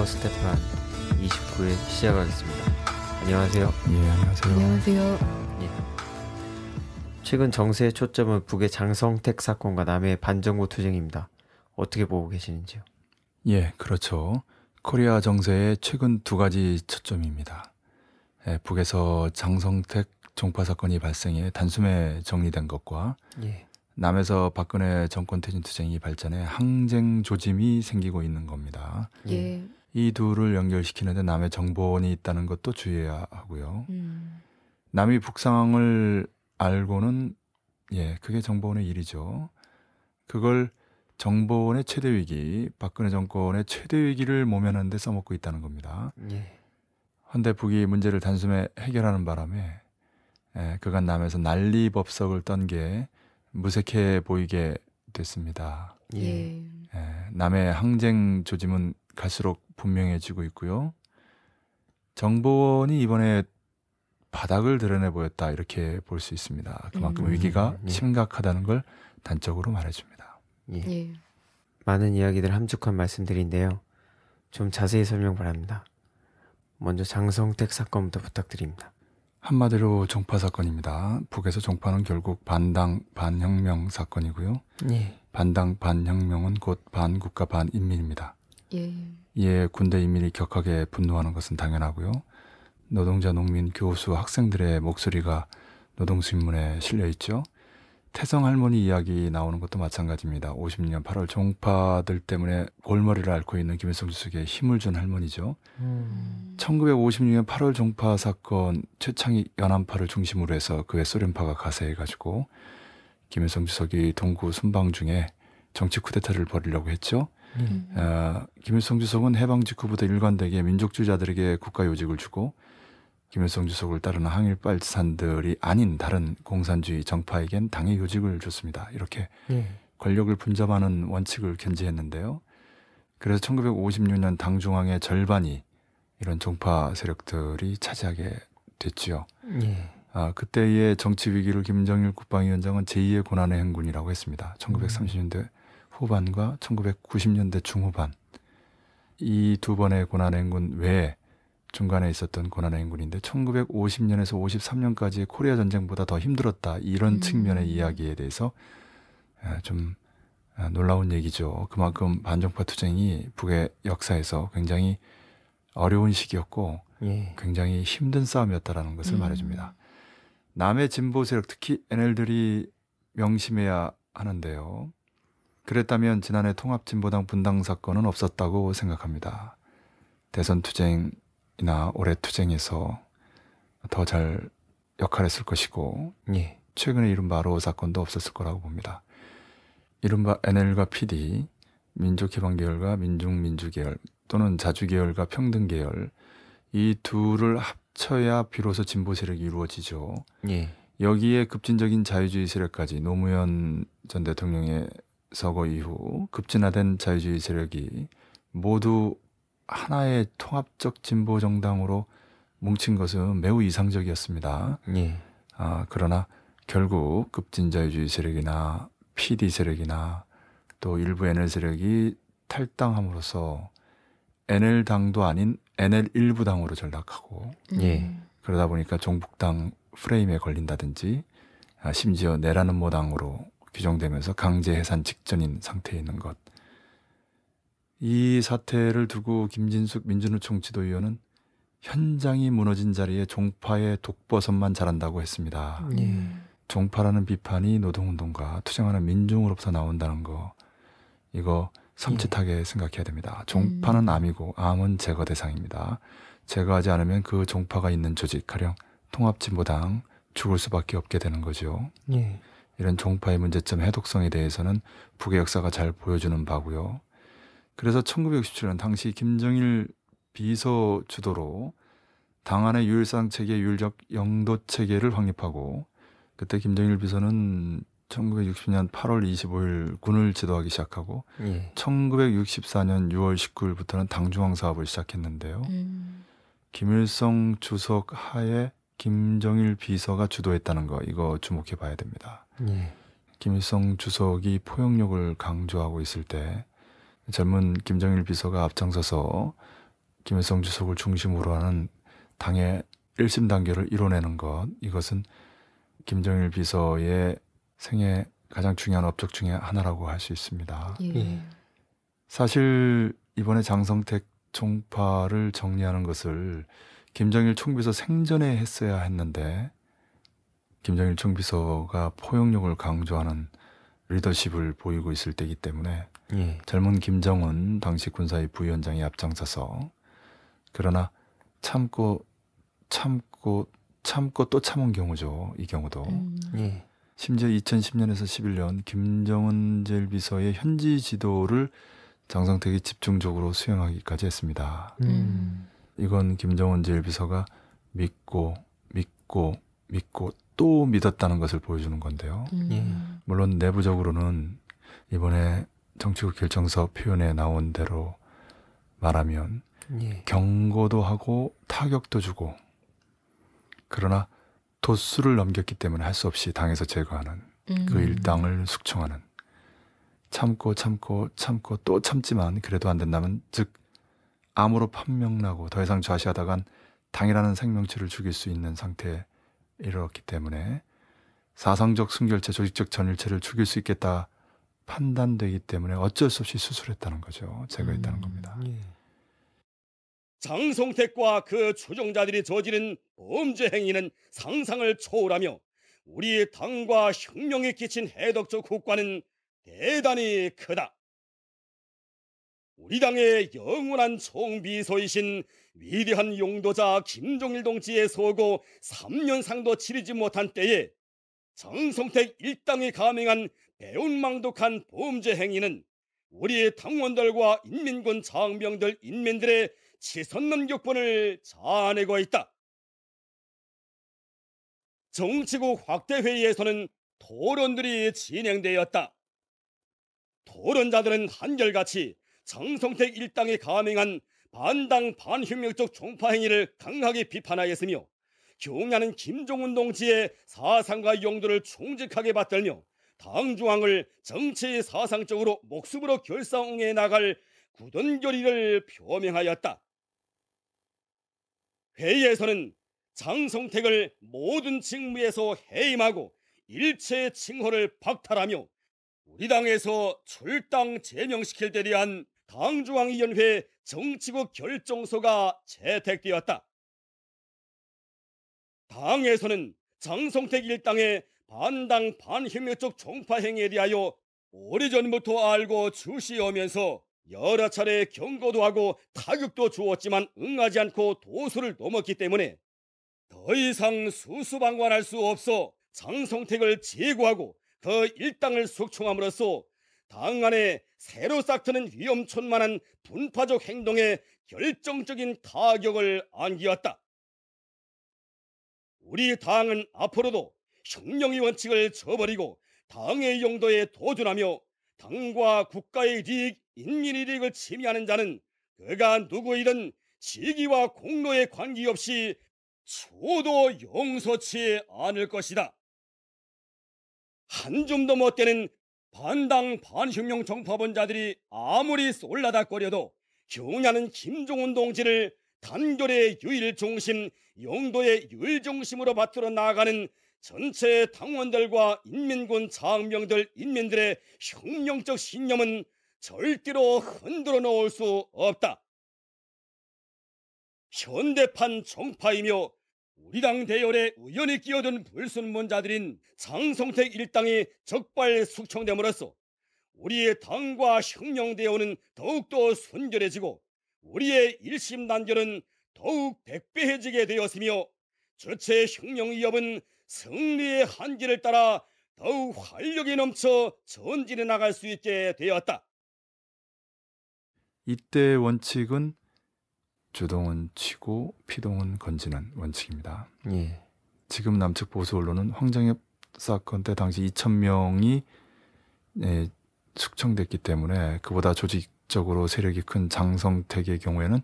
투어 스테판 29회 시작하겠습니다. 안녕하세요. 예, 안녕하세요. 안녕하세요. 예. 최근 정세의 초점은 북의 장성택 사건과 남의 반정부 투쟁입니다. 어떻게 보고 계시는지요? 예, 그렇죠. 코리아 정세의 최근 두 가지 초점입니다. 예, 북에서 장성택 종파 사건이 발생해 단숨에 정리된 것과 예. 남에서 박근혜 정권 퇴진 투쟁이 발전해 항쟁 조짐이 생기고 있는 겁니다. 예. 예. 이 둘을 연결시키는데 남의 정보원이 있다는 것도 주의해야 하고요. 음. 남이 북상황을 알고는 예, 그게 정보원의 일이죠. 그걸 정보원의 최대 위기, 박근혜 정권의 최대 위기를 모면하는데 써먹고 있다는 겁니다. 예. 헌데 북이 문제를 단숨에 해결하는 바람에 예, 그간 남에서 난리 법석을 떤 게 무색해 보이게 됐습니다. 예. 예, 예 남의 항쟁 조짐은 갈수록 분명해지고 있고요. 정보원이 이번에 바닥을 드러내 보였다 이렇게 볼 수 있습니다. 그만큼 음. 위기가 예. 심각하다는 걸 단적으로 말해줍니다. 예. 예. 많은 이야기들 함축한 말씀들인데요. 좀 자세히 설명 바랍니다. 먼저 장성택 사건부터 부탁드립니다. 한마디로 종파 사건입니다. 북에서 종파는 결국 반당 반혁명 사건이고요. 예. 반당 반혁명은 곧 반국가 반인민입니다. 예. 이 예, 군대 인민이 격하게 분노하는 것은 당연하고요. 노동자, 농민, 교수, 학생들의 목소리가 노동신문에 실려 있죠. 태성 할머니 이야기 나오는 것도 마찬가지입니다. 50년 8월 종파들 때문에 골머리를 앓고 있는 김일성 주석에 힘을 준 할머니죠. 음. 1956년 8월 종파 사건 최창희 연안파를 중심으로 해서 그의 소련파가 가세해가지고 김일성 주석이 동구 순방 중에 정치 쿠데타를 벌이려고 했죠. 음. 어, 김일성 주석은 해방 직후부터 일관되게 민족주의자들에게 국가 요직을 주고 김일성 주석을 따르는 항일빨산들이 치 아닌 다른 공산주의 정파에겐 당의 요직을 줬습니다. 이렇게 네. 권력을 분담하는 원칙을 견지했는데요. 그래서 1956년 당중앙의 절반이 이런 종파 세력들이 차지하게 됐지요. 네. 아, 그때의 정치 위기를 김정일 국방위원장은 제2의 고난의 행군이라고 했습니다. 1930년대 초반과 1990년대 중후반 이 두 번의 고난행군 의 외에 중간에 있었던 고난행군인데 의 1950년에서 5 3년까지 코리아 전쟁보다 더 힘들었다 이런 음. 측면의 이야기에 대해서 아, 좀 아, 놀라운 얘기죠. 그만큼 반정파 투쟁이 북의 역사에서 굉장히 어려운 시기였고 예. 굉장히 힘든 싸움이었다라는 것을 음. 말해줍니다. 남의 진보 세력 특히 NL들이 명심해야 하는데요. 그랬다면 지난해 통합진보당 분당 사건은 없었다고 생각합니다. 대선 투쟁이나 올해 투쟁에서 더 잘 역할했을 것이고 예. 최근에 이른바 로 사건도 없었을 거라고 봅니다. 이른바 NL과 PD, 민족해방계열과 민중민주계열 또는 자주계열과 평등계열 이 둘을 합쳐야 비로소 진보 세력이 이루어지죠. 예. 여기에 급진적인 자유주의 세력까지 노무현 전 대통령의 서거 이후 급진화된 자유주의 세력이 모두 하나의 통합적 진보 정당으로 뭉친 것은 매우 이상적이었습니다. 예. 아, 그러나 결국 급진자유주의 세력이나 PD 세력이나 또 일부 NL 세력이 탈당함으로써 NL 당도 아닌 NL 일부 당으로 전락하고 예. 음. 그러다 보니까 종북당 프레임에 걸린다든지 아, 심지어 내라는 모당으로 규정되면서 강제 해산 직전인 상태에 있는 것. 이 사태를 두고 김진숙 민주노총 지도위원은 현장이 무너진 자리에 종파의 독버섯만 자란다고 했습니다. 예. 종파라는 비판이 노동운동과 투쟁하는 민중으로부터 나온다는 거 이거 섬찟하게 예. 생각해야 됩니다. 종파는 음. 암이고 암은 제거 대상입니다. 제거하지 않으면 그 종파가 있는 조직 가령 통합진보당 죽을 수밖에 없게 되는 거죠. 예. 이런 종파의 문제점 해독성에 대해서는 북의 역사가 잘 보여주는 바고요. 그래서 1967년 당시 김정일 비서 주도로 당안의 유일상 체계 유일적 영도 체계를 확립하고 그때 김정일 비서는 1960년 8월 25일 군을 지도하기 시작하고 예. 1964년 6월 19일부터는 당중앙 사업을 시작했는데요. 음. 김일성 주석 하에 김정일 비서가 주도했다는 거 이거 주목해 봐야 됩니다. 예. 김일성 주석이 포용력을 강조하고 있을 때 젊은 김정일 비서가 앞장서서 김일성 주석을 중심으로 하는 당의 일심 단계를 이뤄내는 것 이것은 김정일 비서의 생애 가장 중요한 업적 중의 하나라고 할 수 있습니다. 예. 예. 사실 이번에 장성택 총파를 정리하는 것을 김정일 총비서 생전에 했어야 했는데 김정일 총비서가 포용력을 강조하는 리더십을 보이고 있을 때이기 때문에 예. 젊은 김정은 당시 군사위 부위원장이 앞장서서 그러나 참고 참고 참고 또 참은 경우죠. 이 경우도 음. 예. 심지어 2010년에서 11년 김정은 제1비서의 현지 지도를 장성택이 집중적으로 수행하기까지 했습니다. 음. 이건 김정은 제1비서가 믿고 믿고 믿고 또 믿었다는 것을 보여주는 건데요. 음. 예. 물론 내부적으로는 이번에 정치국 결정서 표현에 나온 대로 말하면 예. 경고도 하고 타격도 주고 그러나 도수를 넘겼기 때문에 할 수 없이 당에서 제거하는 음. 그 일당을 숙청하는 참고 참고 참고 또 참지만 그래도 안 된다면 즉 암으로 판명나고 더 이상 좌시하다간 당이라는 생명체를 죽일 수 있는 상태에 이뤘기 때문에 사상적 순결체, 조직적 전일체를 죽일 수 있겠다 판단되기 때문에 어쩔 수 없이 수술했다는 거죠. 제거했다는 음, 겁니다. 예. 장성택과 그 추종자들이 저지른 범죄 행위는 상상을 초월하며 우리 당과 혁명에 끼친 해덕적 국가는 대단히 크다. 우리 당의 영원한 총비서이신 위대한 용도자 김종일 동지의 소고 3년상도 치르지 못한 때에 정성택 일당이 감행한 배운망독한 범죄 행위는 우리의 당원들과 인민군 장병들 인민들의 치솟는 교분을 자아내고 있다. 정치국 확대회의에서는 토론들이 진행되었다. 토론자들은 한결같이 정성택 일당이 감행한 반당 반혁명적 총파 행위를 강하게 비판하였으며 경야는 김종운 동지의 사상과 용도를 총직하게 받들며 당중앙을 정치 사상적으로 목숨으로 결성해 나갈 굳은 결의를 표명하였다. 회의에서는 장성택을 모든 직무에서 해임하고 일체 칭호를 박탈하며 우리 당에서 출당 제명시킬 때 대한 당중앙위원회 정치국 결정서가 채택되었다. 당에서는 장성택 일당의 반당 반협력적 종파 행위에 대하여 오래전부터 알고 주시하면서 여러 차례 경고도 하고 타격도 주었지만 응하지 않고 도수를 넘었기 때문에 더 이상 수수방관할 수 없어 장성택을 제거하고 그 일당을 숙청함으로써 당 안에 새로 싹트는 위험촌만한 분파적 행동에 결정적인 타격을 안기었다. 우리 당은 앞으로도 혁명의 원칙을 저버리고 당의 용도에 도전하며 당과 국가의 이익, 인민의 이익을 침해하는 자는 그가 누구이든 시기와 공로에 관계없이 초도 용서치 않을 것이다. 한좀더 못되는 반당 반혁명 정파본자들이 아무리 쏠라닥거려도 경냐는 김종운 동지를 단결의 유일중심, 영도의 유일중심으로 받들어 나아가는 전체 당원들과 인민군 장병들 인민들의 혁명적 신념은 절대로 흔들어 놓을 수 없다. 현대판 정파이며 우리당 대열에 우연히 끼어든 불순문자들인 장성택 일당이 적발 숙청됨으로써 우리의 당과 혁명대원은 더욱더 순결해지고 우리의 일심단결은 더욱 백배해지게 되었으며 주체 혁명위협은 승리의 한계를 따라 더욱 활력이 넘쳐 전진해 나갈 수 있게 되었다. 이때 원칙은 주동은 치고 피동은 건지는 원칙입니다. 예. 지금 남측 보수 언론은 황장엽 사건 때 당시 2천 명이 예, 숙청됐기 때문에 그보다 조직적으로 세력이 큰 장성택의 경우에는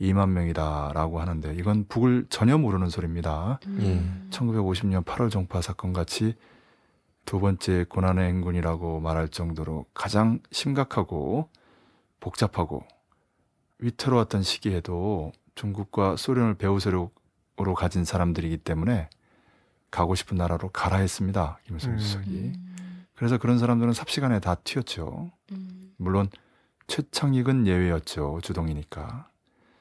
2만 명이다라고 하는데 이건 북을 전혀 모르는 소리입니다. 음. 1950년 예. 8월 정파 사건 같이 두 번째 고난의 행군이라고 말할 정도로 가장 심각하고 복잡하고 위태로웠던 시기에도 중국과 소련을 배후 세력으로 가진 사람들이기 때문에 가고 싶은 나라로 가라 했습니다. 김일성 음. 주석이. 음. 그래서 그런 사람들은 삽시간에 다 튀었죠. 음. 물론 최창익은 예외였죠. 주동이니까.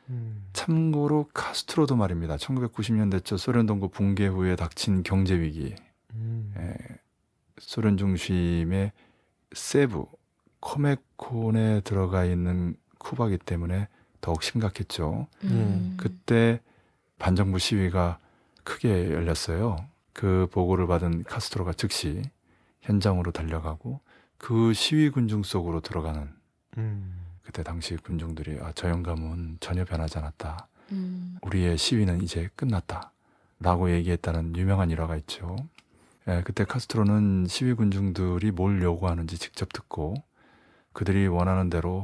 음. 참고로 카스트로도 말입니다. 1990년대 초 소련 동구 붕괴 후에 닥친 경제 위기, 음. 에, 예. 소련 중심의 세부 코메콘에 들어가 있는 쿠바기 때문에 더욱 심각했죠. 음. 그때 반정부 시위가 크게 열렸어요. 그 보고를 받은 카스트로가 즉시 현장으로 달려가고 그 시위 군중 속으로 들어가는 음. 그때 당시 군중들이 아, 저 영감은 전혀 변하지 않았다. 음. 우리의 시위는 이제 끝났다. 라고 얘기했다는 유명한 일화가 있죠. 예, 그때 카스트로는 시위 군중들이 뭘 요구하는지 직접 듣고 그들이 원하는 대로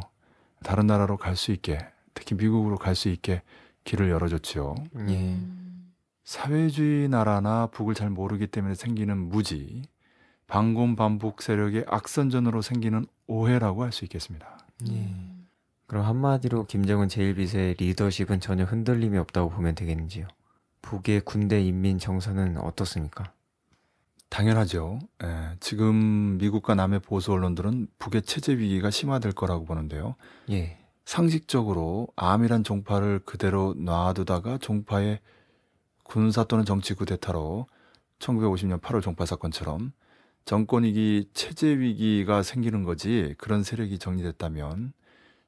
다른 나라로 갈 수 있게 특히 미국으로 갈 수 있게 길을 열어줬지요. 음. 예. 사회주의 나라나 북을 잘 모르기 때문에 생기는 무지, 반공반북 세력의 악선전으로 생기는 오해라고 할 수 있겠습니다. 예. 음. 그럼 한마디로 김정은 제1비서의 리더십은 전혀 흔들림이 없다고 보면 되겠는지요? 북의 군대 인민 정서는 어떻습니까? 당연하죠. 예. 지금 미국과 남의 보수 언론들은 북의 체제 위기가 심화될 거라고 보는데요. 예. 상식적으로 암이란 종파를 그대로 놔두다가 종파의 군사 또는 정치 구대타로 1950년 8월 종파 사건처럼 정권위기 체제 위기가 생기는 거지 그런 세력이 정리됐다면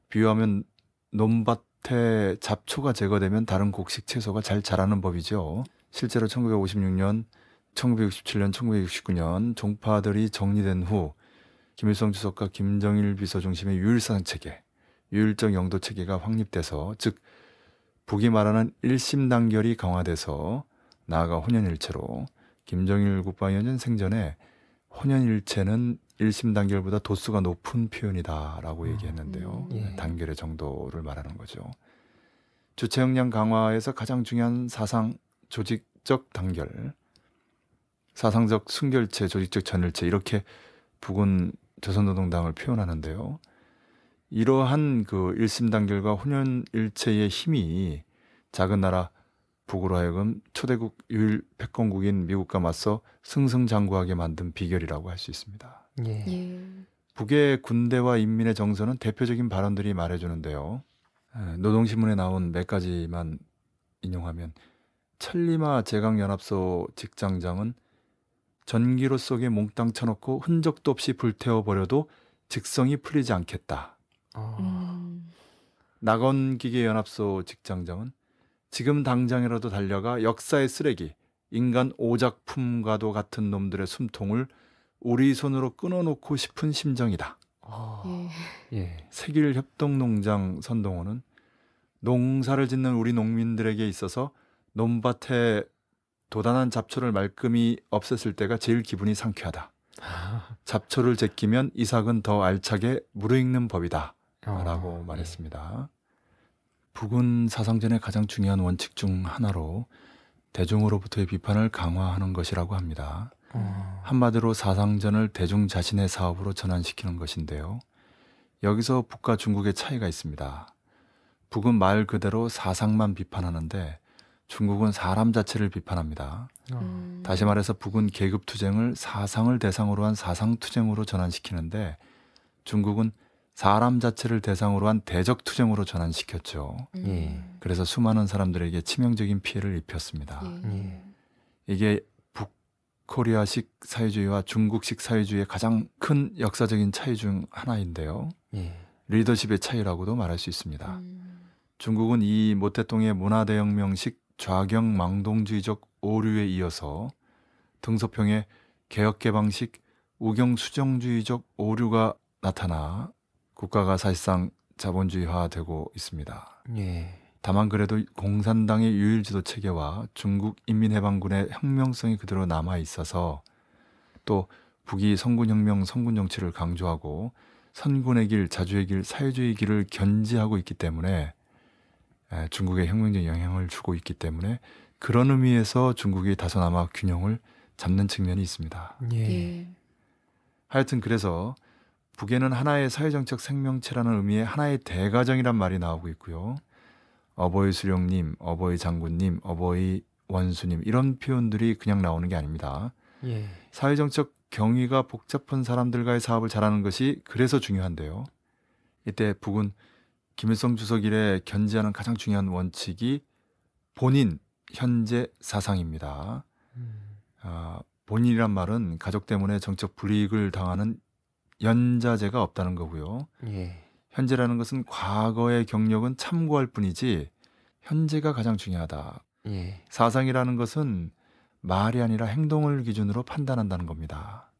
비유하면 논밭에 잡초가 제거되면 다른 곡식 채소가 잘 자라는 법이죠. 실제로 1956년 1967년, 1969년 종파들이 정리된 후 김일성 주석과 김정일 비서 중심의 유일상 체계, 유일적 영도 체계가 확립돼서 즉 북이 말하는 일심단결이 강화돼서 나아가 혼연일체로 김정일 국방위원은 생전에 혼연일체는 일심단결보다 도수가 높은 표현이다라고 음, 얘기했는데요. 음, 예. 단결의 정도를 말하는 거죠. 주체역량 강화에서 가장 중요한 사상, 조직적 단결, 사상적 순결체, 조직적 전일체 이렇게 북은 조선노동당을 표현하는데요. 이러한 그 일심단결과 혼연일체의 힘이 작은 나라 북으로 하여금 초대국 유일 패권국인 미국과 맞서 승승장구하게 만든 비결이라고 할 수 있습니다. 예. 예. 북의 군대와 인민의 정서는 대표적인 발언들이 말해주는데요. 노동신문에 나온 몇 가지만 인용하면 천리마 제강연합소 직장장은 전기로 속에 몽땅 쳐놓고 흔적도 없이 불태워 버려도 직성이 풀리지 않겠다. 아. 음. 낙원기계연합소 직장장은 지금 당장이라도 달려가 역사의 쓰레기, 인간 오작품과도 같은 놈들의 숨통을 우리 손으로 끊어놓고 싶은 심정이다. 아. 예. 세길협동농장 예. 선동호는 농사를 짓는 우리 농민들에게 있어서 논밭에 도단한 잡초를 말끔히 없앴을 때가 제일 기분이 상쾌하다. 아. 잡초를 제끼면 이삭은 더 알차게 무르익는 법이다. 라고 어, 네. 말했습니다. 북은 사상전의 가장 중요한 원칙 중 하나로 대중으로부터의 비판을 강화하는 것이라고 합니다. 어. 한마디로 사상전을 대중 자신의 사업으로 전환시키는 것인데요. 여기서 북과 중국의 차이가 있습니다. 북은 말 그대로 사상만 비판하는데 중국은 사람 자체를 비판합니다. 음. 다시 말해서 북은 계급 투쟁을 사상을 대상으로 한 사상 투쟁으로 전환시키는데 중국은 사람 자체를 대상으로 한 대적 투쟁으로 전환시켰죠. 예. 음. 그래서 수많은 사람들에게 치명적인 피해를 입혔습니다. 음. 이게 북코리아식 사회주의와 중국식 사회주의의 가장 큰 역사적인 차이 중 하나인데요. 음. 리더십의 차이라고도 말할 수 있습니다. 음. 중국은 이 모태똥의 문화대혁명식 좌경 망동주의적 오류에 이어서 등서평의 개혁개방식 우경 수정주의적 오류가 나타나 국가가 사실상 자본주의화되고 있습니다. 예. 다만 그래도 공산당의 유일지도 체계와 중국 인민해방군의 혁명성이 그대로 남아 있어서 또 북이 성군혁명, 성군정치를 강조하고 선군의 길, 자주의 길, 사회주의 길을 견지하고 있기 때문에 중국의 혁명적 영향을 주고 있기 때문에 그런 의미에서 중국이 다소나마 균형을 잡는 측면이 있습니다. 예. 예. 하여튼 그래서 북에는 하나의 사회정책 생명체라는 의미의 하나의 대가정이란 말이 나오고 있고요. 어버이 수령님, 어버이 장군님, 어버이 원수님 이런 표현들이 그냥 나오는 게 아닙니다. 예. 사회정책 경위가 복잡한 사람들과의 사업을 잘하는 것이 그래서 중요한데요. 이때 북은 김일성 주석일에 견제하는 가장 중요한 원칙이 본인 현재 사상입니다. 음. 아, 본인이란 말은 가족 때문에 정적 불이익을 당하는 연자제가 없다는 거고요. 예. 현재라는 것은 과거의 경력은 참고할 뿐이지 현재가 가장 중요하다. 예. 사상이라는 것은 말이 아니라 행동을 기준으로 판단한다는 겁니다.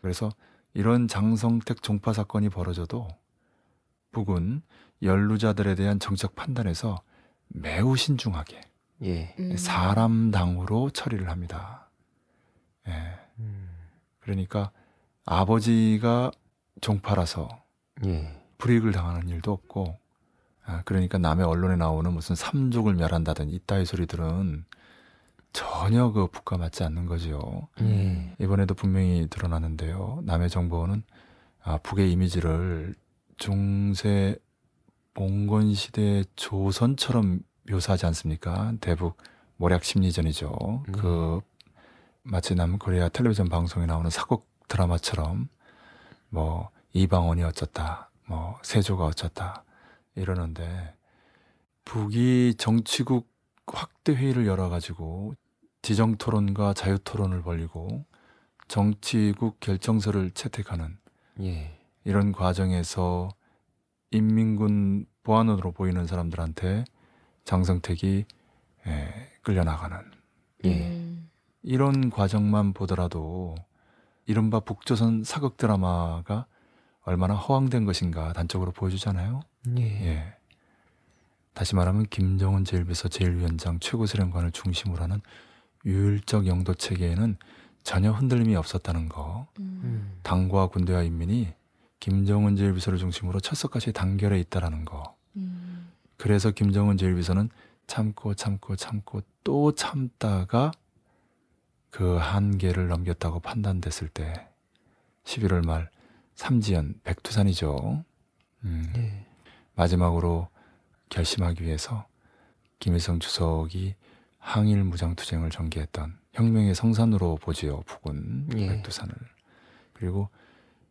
그래서 이런 장성택 종파 사건이 벌어져도 북은 연루자들에 대한 정책 판단에서 매우 신중하게 예. 음. 사람당으로 처리를 합니다. 예. 음. 그러니까 아버지가 종파라서 예. 불이익을 당하는 일도 없고 아, 그러니까 남의 언론에 나오는 무슨 삼족을 멸한다든 이따위 소리들은 전혀 그 북과 맞지 않는 거지 예. 이번에도 분명히 드러나는데요. 남의 정보는 아, 북의 이미지를 중세 옹건시대 조선처럼 묘사하지 않습니까? 대북 모략 심리전이죠. 음. 그 마치 남코리아 텔레비전 방송에 나오는 사극 드라마처럼 뭐 이방원이 어쩌다, 뭐 세조가 어쩌다 이러는데 북이 정치국 확대 회의를 열어 가지고 지정 토론과 자유 토론을 벌리고 정치국 결정서를 채택하는 예. 이런 과정에서 인민군 보안원으로 보이는 사람들한테 장성택이 예, 끌려나가는 예. 음. 이런 과정만 보더라도 이른바 북조선 사극 드라마가 얼마나 허황된 것인가 단적으로 보여주잖아요. 예. 예. 다시 말하면 김정은 제일비서 제일위원장 최고사령관을 중심으로 하는 유일적 영도 체계에는 전혀 흔들림이 없었다는 거. 음. 음. 당과 군대와 인민이 김정은 제일비서를 중심으로 철석같이 단결해 있다라는 거. 음. 그래서 김정은 제일비서는 참고 참고 참고 또 참다가 그 한계를 넘겼다고 판단됐을 때 11월 말 삼지연 백두산이죠. 음. 네. 마지막으로 결심하기 위해서 김일성 주석이 항일 무장투쟁을 전개했던 혁명의 성산으로 보지요 북은 예. 백두산을 그리고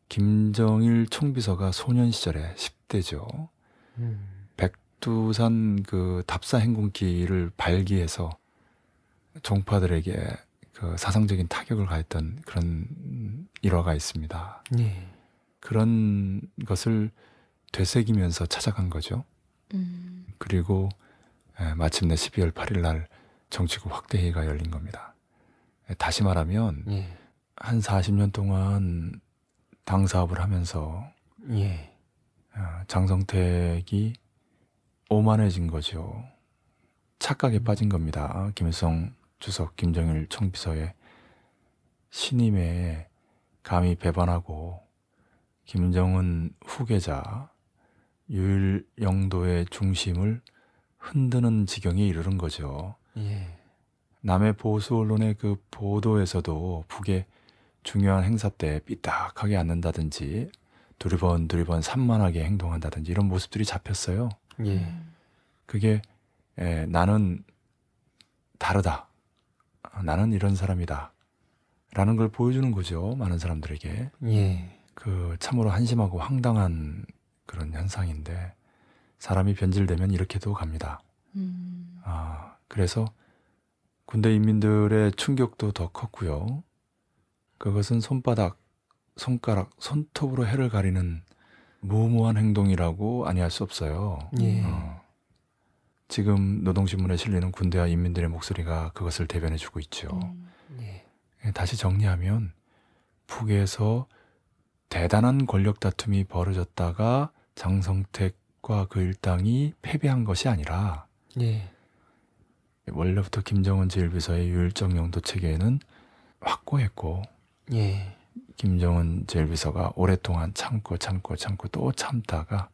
김정일 총비서가 소년 시절에 10대죠. 음. 백두산 그 답사 행군기를 발기해서 종파들에게 그 사상적인 타격을 가했던 그런 일화가 있습니다. 네. 그런 것을 되새기면서 찾아간 거죠. 음. 그리고 예, 마침내 12월 8일 날 정치국 확대회의가 열린 겁니다. 예, 다시 말하면 네. 한 40년 동안 당 사업을 하면서 예. 어, 장성택이 오만해진 거죠. 착각에 음. 빠진 겁니다. 김일성 주석 김정일 총비서의 신임에 감히 배반하고 김정은 후계자 유일영도의 중심을 흔드는 지경에 이르는 거죠. 예. 남의 보수 언론의 그 보도에서도 북의 중요한 행사 때 삐딱하게 앉는다든지 두리번 두리번 산만하게 행동한다든지 이런 모습들이 잡혔어요. 예. 그게 에, 예, 나는 다르다. 나는 이런 사람이다. 라는 걸 보여주는 거죠. 많은 사람들에게. 예. 그 참으로 한심하고 황당한 그런 현상인데 사람이 변질되면 이렇게도 갑니다. 음. 아, 그래서 군대 인민들의 충격도 더 컸고요. 그것은 손바닥, 손가락, 손톱으로 해를 가리는 무모한 행동이라고 아니할 수 없어요. 예. 어. 지금 노동신문에 실리는 군대와 인민들의 목소리가 그것을 대변해주고 있죠. 음, 네. 예. 다시 정리하면 북에서 대단한 권력 다툼이 벌어졌다가 장성택과 그 일당이 패배한 것이 아니라 예. 원래부터 김정은 제1비서의 유일적 영도 체계는 확고했고 예. 김정은 제일비서가 오랫동안 참고 참고 참고 또 참다가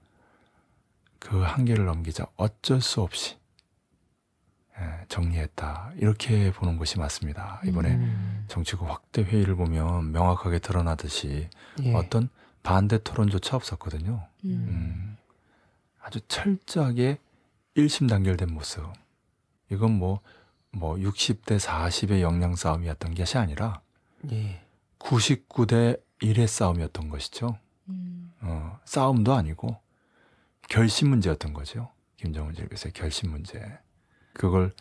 그 한계를 넘기자 어쩔 수 없이 예, 정리했다 이렇게 보는 것이 맞습니다. 이번에 음. 정치국 확대 회의를 보면 명확하게 드러나듯이 예. 어떤 반대 토론조차 없었거든요. 음. 음. 아주 철저하게 일심 단결된 모습. 이건 뭐뭐 뭐 60대 뭐 40의 역량 싸움이었던 것이 아니라 예. 99대 1의 싸움이었던 것이죠. 음. 어, 싸움도 아니고 결심 문제였던 거죠. 김정은 질교수의 결심 문제. 그걸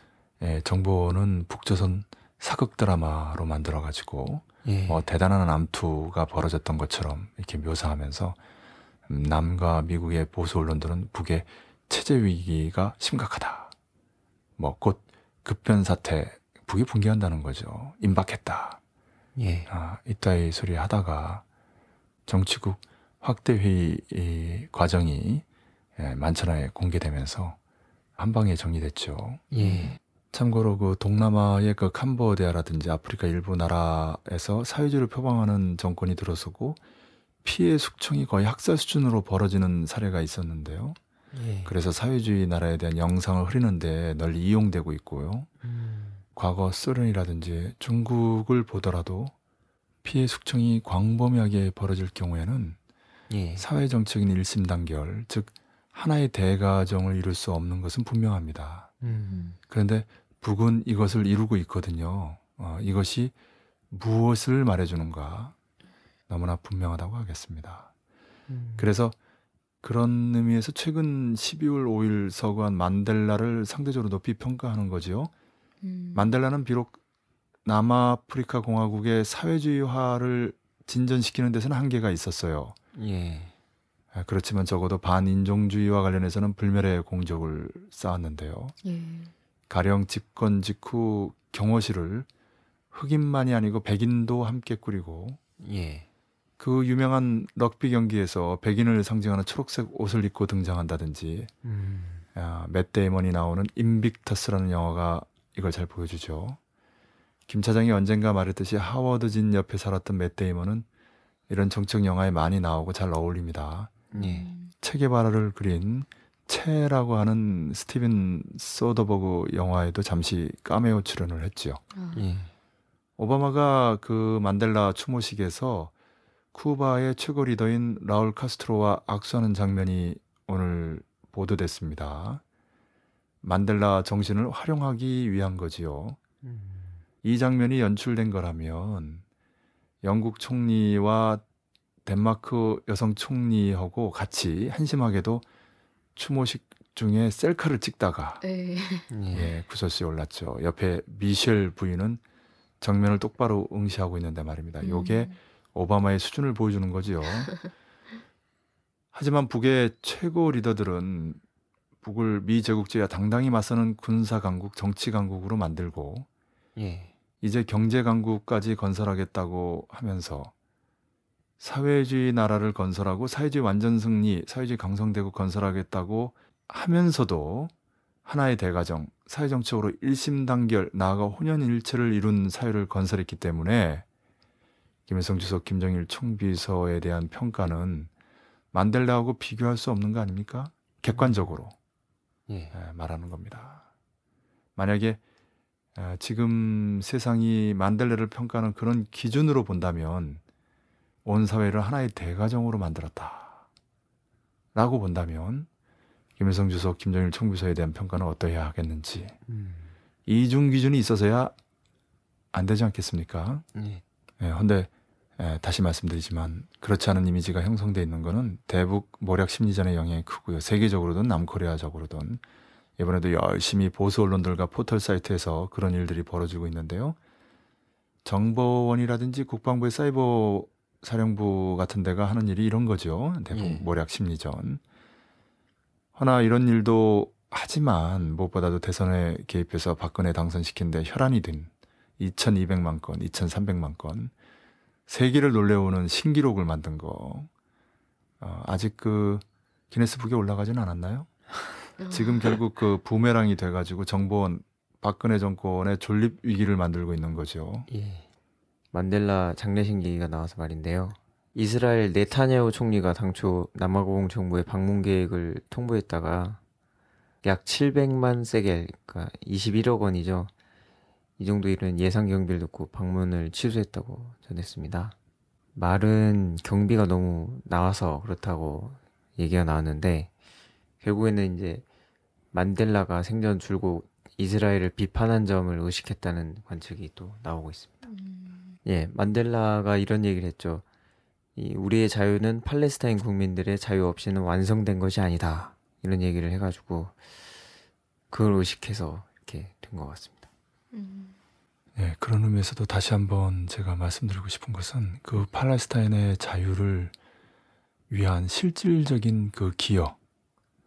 예, 정보는 북조선 사극 드라마로 만들어가지고 예. 뭐 대단한 암투가 벌어졌던 것처럼 이렇게 묘사하면서 남과 미국의 보수 언론들은 북의 체제 위기가 심각하다. 뭐 곧 급변 사태, 북이 붕괴한다는 거죠. 임박했다. 예. 아, 이따위 소리 하다가 정치국 확대 회의 과정이 예, 만천하에 공개되면서 한 방에 정리됐죠. 예. 참고로 그 동남아의 그 캄보디아라든지 아프리카 일부 나라에서 사회주의를 표방하는 정권이 들어서고 피해 숙청이 거의 학살 수준으로 벌어지는 사례가 있었는데요. 예. 그래서 사회주의 나라에 대한 영상을 흐리는데 널리 이용되고 있고요. 음. 과거 소련이라든지 중국을 보더라도 피해 숙청이 광범위하게 벌어질 경우에는 예. 사회정책인 일심단결, 즉 하나의 대가정을 이룰 수 없는 것은 분명합니다. 음. 그런데 북은 이것을 이루고 있거든요. 어, 이것이 무엇을 말해주는가 너무나 분명하다고 하겠습니다. 음. 그래서 그런 의미에서 최근 12월 5일 서구한 만델라를 상대적으로 높이 평가하는 거지요. 음. 만델라는 비록 남아프리카 공화국의 사회주의화를 진전시키는 데서는 한계가 있었어요. 예. 아, 그렇지만 적어도 반인종주의와 관련해서는 불멸의 공적을 쌓았는데요. 예. 가령 집권 직후 경호실을 흑인만이 아니고 백인도 함께 꾸리고 예. 그 유명한 럭비 경기에서 백인을 상징하는 초록색 옷을 입고 등장한다든지 음. 아, 맷 데이먼이 나오는 인빅터스라는 영화가 이걸 잘 보여주죠. 김 차장이 언젠가 말했듯이 하워드진 옆에 살았던 맷 데이먼은 이런 정책 영화에 많이 나오고 잘 어울립니다. 예. 체게바라를 음. 그린 체라고 하는 스티븐 소더버그 영화에도 잠시 까메오 출연을 했지요. 아. 예. 오바마가 그 만델라 추모식에서 쿠바의 최고 리더인 라울 카스트로와 악수하는 장면이 오늘 보도됐습니다. 만델라 정신을 활용하기 위한 거지요. 음. 이 장면이 연출된 거라면 영국 총리와 덴마크 여성 총리하고 같이 한심하게도 추모식 중에 셀카를 찍다가 네. 예, 예 구설수에 올랐죠. 옆에 미셸 부인은 정면을 똑바로 응시하고 있는데 말입니다. 음. 요게 오바마의 수준을 보여주는 거지요. 하지만 북의 최고 리더들은 북을 미 제국주의와 당당히 맞서는 군사 강국, 정치 강국으로 만들고 예. 이제 경제 강국까지 건설하겠다고 하면서 사회주의 나라를 건설하고 사회주의 완전 승리, 사회주의 강성대국 건설하겠다고 하면서도 하나의 대가정, 사회정치적으로 일심단결, 나아가 혼연일체를 이룬 사회를 건설했기 때문에 김일성 주석, 김정일 총비서에 대한 평가는 만델라하고 비교할 수 없는 거 아닙니까? 객관적으로. 예. 예. 말하는 겁니다. 만약에 아, 지금 세상이 만델레를 평가하는 그런 기준으로 본다면 온 사회를 하나의 대가정으로 만들었다. 라고 본다면 김일성 주석, 김정일 총비서에 대한 평가는 어떠해야 하겠는지 음. 이중 기준이 있어서야 안 되지 않겠습니까? 예. 예, 근데 에, 예, 다시 말씀드리지만 그렇지 않은 이미지가 형성돼 있는 것은 대북 모략 심리전의 영향이 크고요. 세계적으로든 남코리아적으로든 이번에도 열심히 보수 언론들과 포털 사이트에서 그런 일들이 벌어지고 있는데요. 정보원이라든지 국방부의 사이버 사령부 같은 데가 하는 일이 이런 거죠. 대북 예. 모략 심리전. 허나 이런 일도 하지만 무엇보다도 대선에 개입해서 박근혜 당선시킨 데 혈안이 된 2,200만 건, 2,300만 건 세계를 놀래오는 신기록을 만든 거 어, 아직 그 기네스북에 올라가진 않았나요? 아. 지금 결국 그 부메랑이 돼가지고 정부원 박근혜 정권의 존립 위기를 만들고 있는 거죠. 예. 만델라 장례식 얘기가 나와서 말인데요. 이스라엘 네타냐후 총리가 당초 남아공 정부의 방문 계획을 통보했다가 약 700만 세겔, 그러니까 21억 원이죠. 이 정도 일은 예상 경비를 놓고 방문을 취소했다고 전했습니다. 말은 경비가 너무 나와서 그렇다고 얘기가 나왔는데 결국에는 이제 만델라가 생전 줄곧 이스라엘을 비판한 점을 의식했다는 관측이 또 나오고 있습니다. 음... 예, 만델라가 이런 얘기를 했죠. 이 우리의 자유는 팔레스타인 국민들의 자유 없이는 완성된 것이 아니다. 이런 얘기를 해가지고 그걸 의식해서 이렇게 된 것 같습니다. 음. 네, 그런 의미에서도 다시 한번 제가 말씀드리고 싶은 것은 그 팔레스타인의 자유를 위한 실질적인 그 기여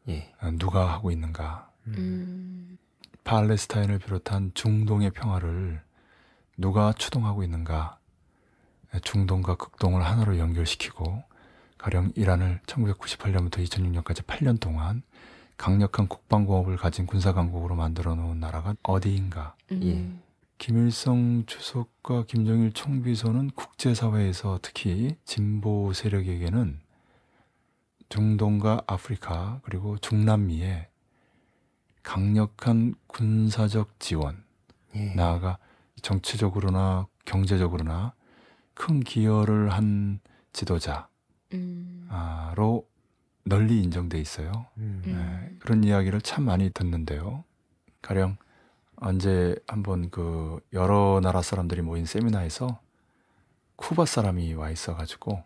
예. 아, 누가 하고 있는가? 음. 팔레스타인을 비롯한 중동의 평화를 누가 추동하고 있는가? 예, 중동과 극동을 하나로 연결시키고 가령 이란을 1998년부터 2006년까지 8년 동안 강력한 국방공업을 가진 군사강국으로 만들어 놓은 나라가 어디인가. 음. 예. 김일성 주석과 김정일 총비서는 국제사회에서 특히 진보 세력에게는 중동과 아프리카 그리고 중남미에 강력한 군사적 지원, 예. 나아가 정치적으로나 경제적으로나 큰 기여를 한 지도자로 음. 널리 인정돼 있어요. 음. 음. 네, 그런 이야기를 참 많이 듣는데요. 가령 언제 한번 그 여러 나라 사람들이 모인 세미나에서 쿠바 사람이 와 있어가지고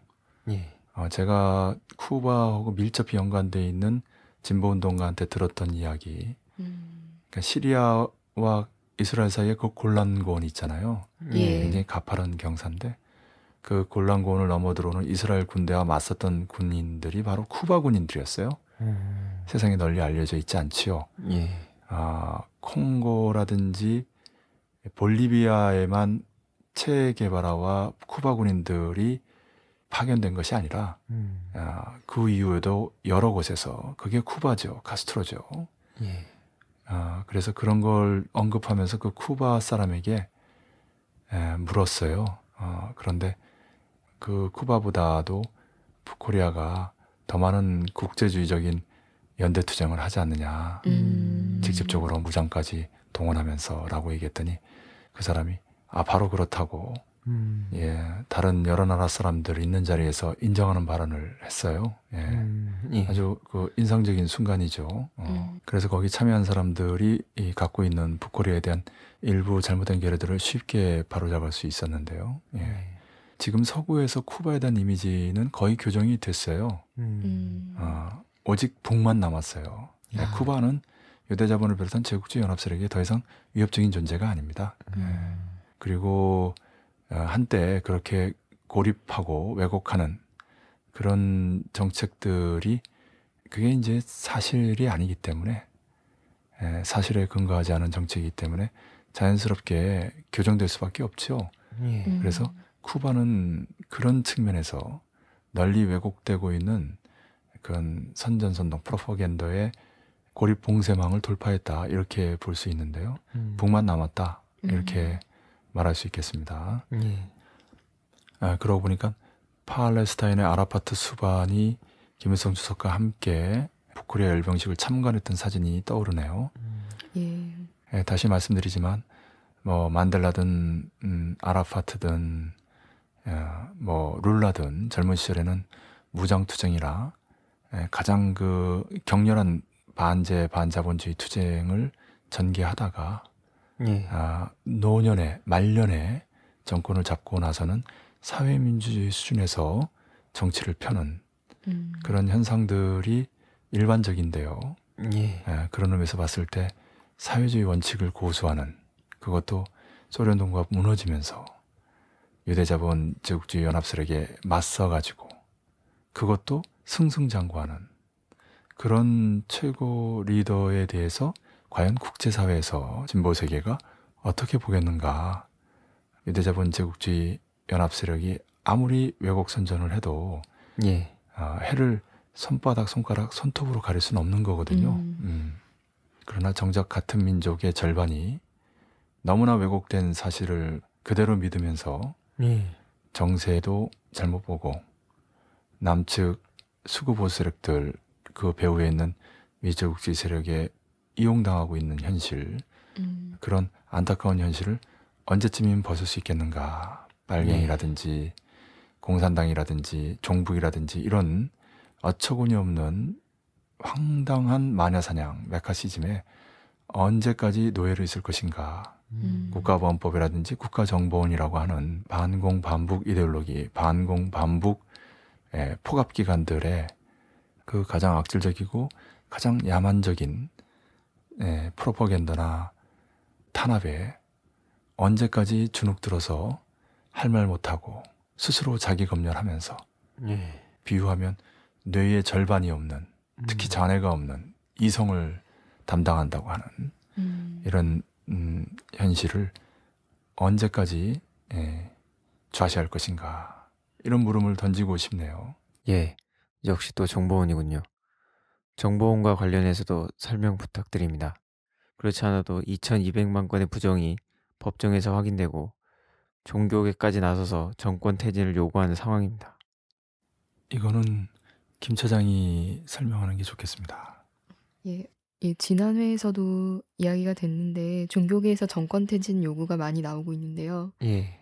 예. 어, 제가 쿠바하고 밀접히 연관돼 있는 진보 운동가한테 들었던 이야기. 음. 그러니까 시리아와 이스라엘 사이에 그곤란고원 있잖아요. 예. 굉장히 가파른 경사인데 그 골란고원을 넘어 들어오는 이스라엘 군대와 맞섰던 군인들이 바로 쿠바 군인들이었어요. 음. 세상에 널리 알려져 있지 않지요. 예. 아, 콩고라든지 볼리비아에만 체게바라와 쿠바 군인들이 파견된 것이 아니라 음. 아, 그 이후에도 여러 곳에서 그게 쿠바죠, 카스트로죠. 예. 아, 그래서 그런 걸 언급하면서 그 쿠바 사람에게 에, 물었어요. 어, 그런데 그 쿠바보다도 북코리아가 더 많은 국제주의적인 연대 투쟁을 하지 않느냐. 음. 직접적으로 무장까지 동원하면서라고 얘기했더니 그 사람이 아 바로 그렇다고 음. 예 다른 여러 나라 사람들 있는 자리에서 인정하는 발언을 했어요. 예, 음. 예. 아주 그 인상적인 순간이죠. 어. 음. 그래서 거기 참여한 사람들이 이 갖고 있는 북코리아에 대한 일부 잘못된 결례들을 쉽게 바로잡을 수 있었는데요. 예. 네. 지금 서구에서 쿠바에 대한 이미지는 거의 교정이 됐어요. 음. 어, 오직 북만 남았어요. 네, 아. 쿠바는 유대자본을 비롯한 제국주의 연합세력이 더 이상 위협적인 존재가 아닙니다. 음. 네. 그리고 어, 한때 그렇게 고립하고 왜곡하는 그런 정책들이 그게 이제 사실이 아니기 때문에 예, 사실에 근거하지 않은 정책이기 때문에 자연스럽게 교정될 수밖에 없죠. 예. 음. 그래서 음. 쿠바는 그런 측면에서 널리 왜곡되고 있는 그런 선전선동 프로파겐더의 고립 봉쇄망을 돌파했다 이렇게 볼 수 있는데요. 음. 북만 남았다 이렇게 음. 말할 수 있겠습니다. 예. 아, 그러고 보니까 팔레스타인의 아라파트 수반이 김일성 주석과 함께 북코리아 열병식을 참관했던 사진이 떠오르네요. 음. 예. 예, 다시 말씀드리지만 뭐 만델라든 음, 아라파트든 예, 뭐 룰라든 젊은 시절에는 무장투쟁이라 예, 가장 그 격렬한 반제 반자본주의 투쟁을 전개하다가 예. 아, 노년에 말년에 정권을 잡고 나서는 사회민주주의 수준에서 정치를 펴는 음. 그런 현상들이 일반적인데요. 예. 예, 그런 의미에서 봤을 때 사회주의 원칙을 고수하는 그것도 소련 동과 무너지면서 유대자본 제국주의 연합설에게 맞서가지고 그것도 승승장구하는 그런 최고 리더에 대해서 과연 국제사회에서 진보세계가 어떻게 보겠는가. 유대자본 제국주의 연합세력이 아무리 왜곡 선전을 해도 예. 어, 해를 손바닥, 손가락, 손톱으로 가릴 수는 없는 거거든요. 음. 음. 그러나 정작 같은 민족의 절반이 너무나 왜곡된 사실을 그대로 믿으면서 예. 정세도 잘못 보고 남측 수구보 세력들 그 배후에 있는 미제국지 세력에 이용당하고 있는 현실 음. 그런 안타까운 현실을 언제쯤이면 벗을 수 있겠는가 빨갱이라든지 예. 공산당이라든지 종북이라든지 이런 어처구니 없는 황당한 마녀 사냥 메카시즘에 언제까지 노예로 있을 것인가 음. 국가보안법이라든지 국가정보원이라고 하는 반공 반북 이데올로기, 반공 반북 포갑 기관들의 그 가장 악질적이고 가장 야만적인 예, 프로파겐더나 탄압에 언제까지 주눅 들어서 할 말 못하고 스스로 자기 검열하면서 예. 비유하면 뇌의 절반이 없는 특히 잔해가 음. 없는 이성을 담당한다고 하는 음. 이런 음, 현실을 언제까지 예, 좌시할 것인가 이런 물음을 던지고 싶네요. 예, 역시 또 정보원이군요. 정보원과 관련해서도 설명 부탁드립니다. 그렇지 않아도 2,200만 건의 부정이 법정에서 확인되고 종교계까지 나서서 정권 퇴진을 요구하는 상황입니다. 이거는 김 차장이 설명하는 게 좋겠습니다. 예, 예, 지난 회에서도 이야기가 됐는데 종교계에서 정권 퇴진 요구가 많이 나오고 있는데요. 예.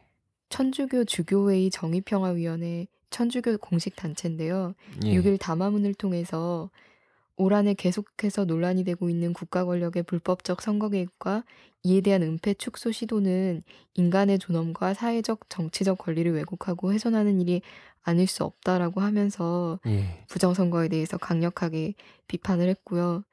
천주교 주교회의 정의평화위원회 천주교 공식 단체인데요. 예. 6일 담화문을 통해서 올 한해 계속해서 논란이 되고 있는 국가 권력의 불법적 선거 개입과 이에 대한 은폐 축소 시도는 인간의 존엄과 사회적 정치적 권리를 왜곡하고 훼손하는 일이 아닐 수 없다라고 하면서 예. 부정선거에 대해서 강력하게 비판을 했고요.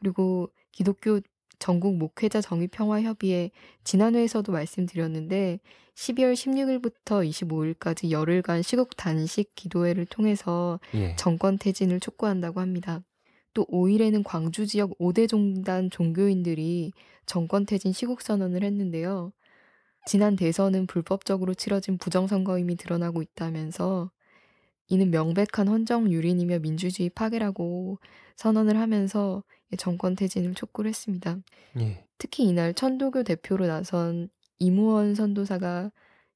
그리고 기독교 전국 목회자 정의평화협의회 지난회에서도 말씀드렸는데 12월 16일부터 25일까지 열흘간 시국 단식 기도회를 통해서 예. 정권 퇴진을 촉구한다고 합니다. 또 5일에는 광주 지역 5대 종단 종교인들이 정권 퇴진 시국 선언을 했는데요. 지난 대선은 불법적으로 치러진 부정선거임이 드러나고 있다면서 이는 명백한 헌정 유린이며 민주주의 파괴라고 선언을 하면서 예, 정권 퇴진을 촉구를 했습니다. 예. 특히 이날 천도교 대표로 나선 이무원 선도사가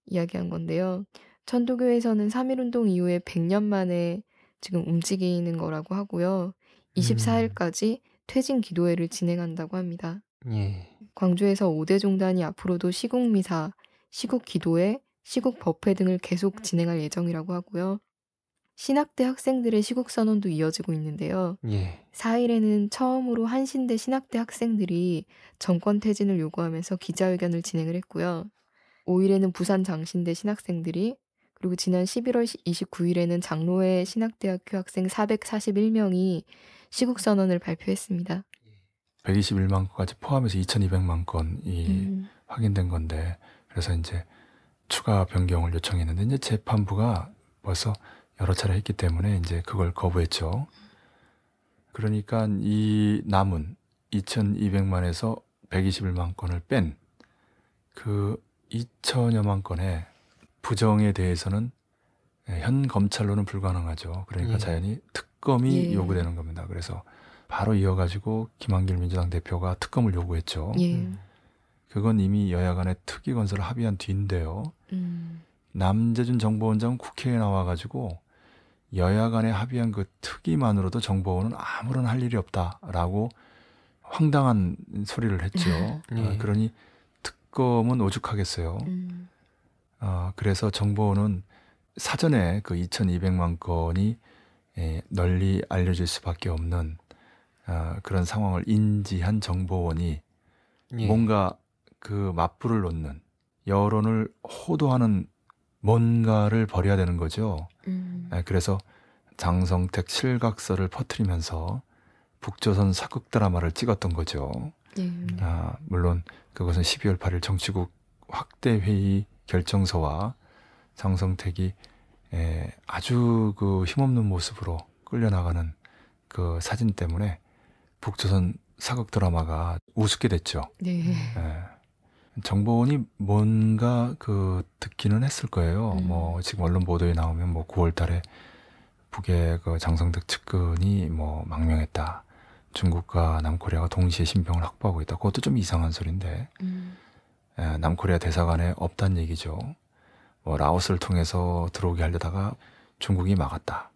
이야기한 건데요. 천도교에서는 3.1운동 이후에 100년 만에 지금 움직이는 거라고 하고요. 24일까지 음. 퇴진 기도회를 진행한다고 합니다. 예. 광주에서 5대 종단이 앞으로도 시국 미사, 시국 기도회, 시국 법회 등을 계속 진행할 예정이라고 하고요. 신학대 학생들의 시국 선언도 이어지고 있는데요. 예. 4일에는 처음으로 한신대 신학대 학생들이 정권 퇴진을 요구하면서 기자회견을 진행을 했고요. 5일에는 부산 장신대 신학생들이 그리고 지난 11월 29일에는 장로회 신학대학교 학생 441명이 시국 선언을 발표했습니다. 121만 건까지 포함해서 2,200만 건이 음. 확인된 건데 그래서 이제 추가 변경을 요청했는데 이제 재판부가 벌써 여러 차례 했기 때문에 이제 그걸 거부했죠. 그러니까 이 남은 2,200만에서 121만 건을 뺀 그 2천여만 건의 부정에 대해서는 예, 현 검찰로는 불가능하죠. 그러니까 예. 자연히 특검이 예. 요구되는 겁니다. 그래서 바로 이어가지고 김한길 민주당 대표가 특검을 요구했죠. 예. 음. 그건 이미 여야 간의 특위 건설을 합의한 뒤인데요. 음. 남재준 정보원장 국회에 나와가지고 여야 간에 합의한 그 특위만으로도 정보원은 아무런 할 일이 없다라고 황당한 소리를 했죠. 네. 아, 네. 그러니 특검은 오죽하겠어요. 음. 어, 그래서 정보원은 사전에 그 2,200만 건이 예, 널리 알려질 수밖에 없는 어, 그런 상황을 인지한 정보원이 예. 뭔가 그 맞불을 놓는 여론을 호도하는 뭔가를 버려야 되는 거죠. 음. 네, 그래서 장성택 실각서를 퍼뜨리면서 북조선 사극 드라마를 찍었던 거죠. 음. 아, 물론 그것은 12월 8일 정치국 확대 회의 결정서와 장성택이 에, 예, 아주 그 힘없는 모습으로 끌려나가는 그 사진 때문에 북조선 사극 드라마가 우습게 됐죠. 네. 에, 예. 정보원이 뭔가 그 듣기는 했을 거예요. 음. 뭐 지금 언론 보도에 나오면 뭐 9월 달에 북의 그 장성득 측근이 뭐 망명했다. 중국과 남코리아가 동시에 신병을 확보하고 있다. 그것도 좀 이상한 소리인데 음. 에, 예, 남코리아 대사관에 없단 얘기죠. 뭐 라오스를 통해서 들어오게 하려다가 중국이 막았다.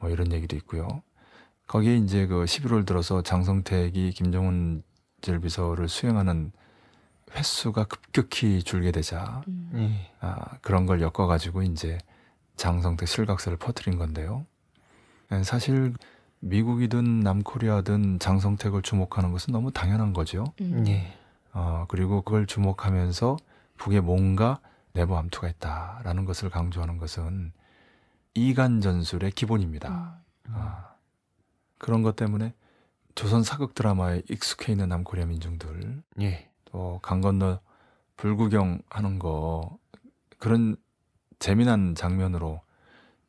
뭐 이런 얘기도 있고요. 거기에 이제 그 11월 들어서 장성택이 김정은 질비서를 수행하는 횟수가 급격히 줄게 되자 음. 예. 아, 그런 걸 엮어가지고 이제 장성태 실각서를 퍼뜨린 건데요. 예, 사실 미국이든 남코리아든 장성택을 주목하는 것은 너무 당연한 거죠. 음. 예. 어, 그리고 그걸 주목하면서 북에 뭔가 내부 암투가 있다라는 것을 강조하는 것은 이간 전술의 기본입니다. 음. 아, 그런 것 때문에 조선 사극 드라마에 익숙해 있는 남코리아 민중들, 예. 또강 건너 불구경 하는 거 그런 재미난 장면으로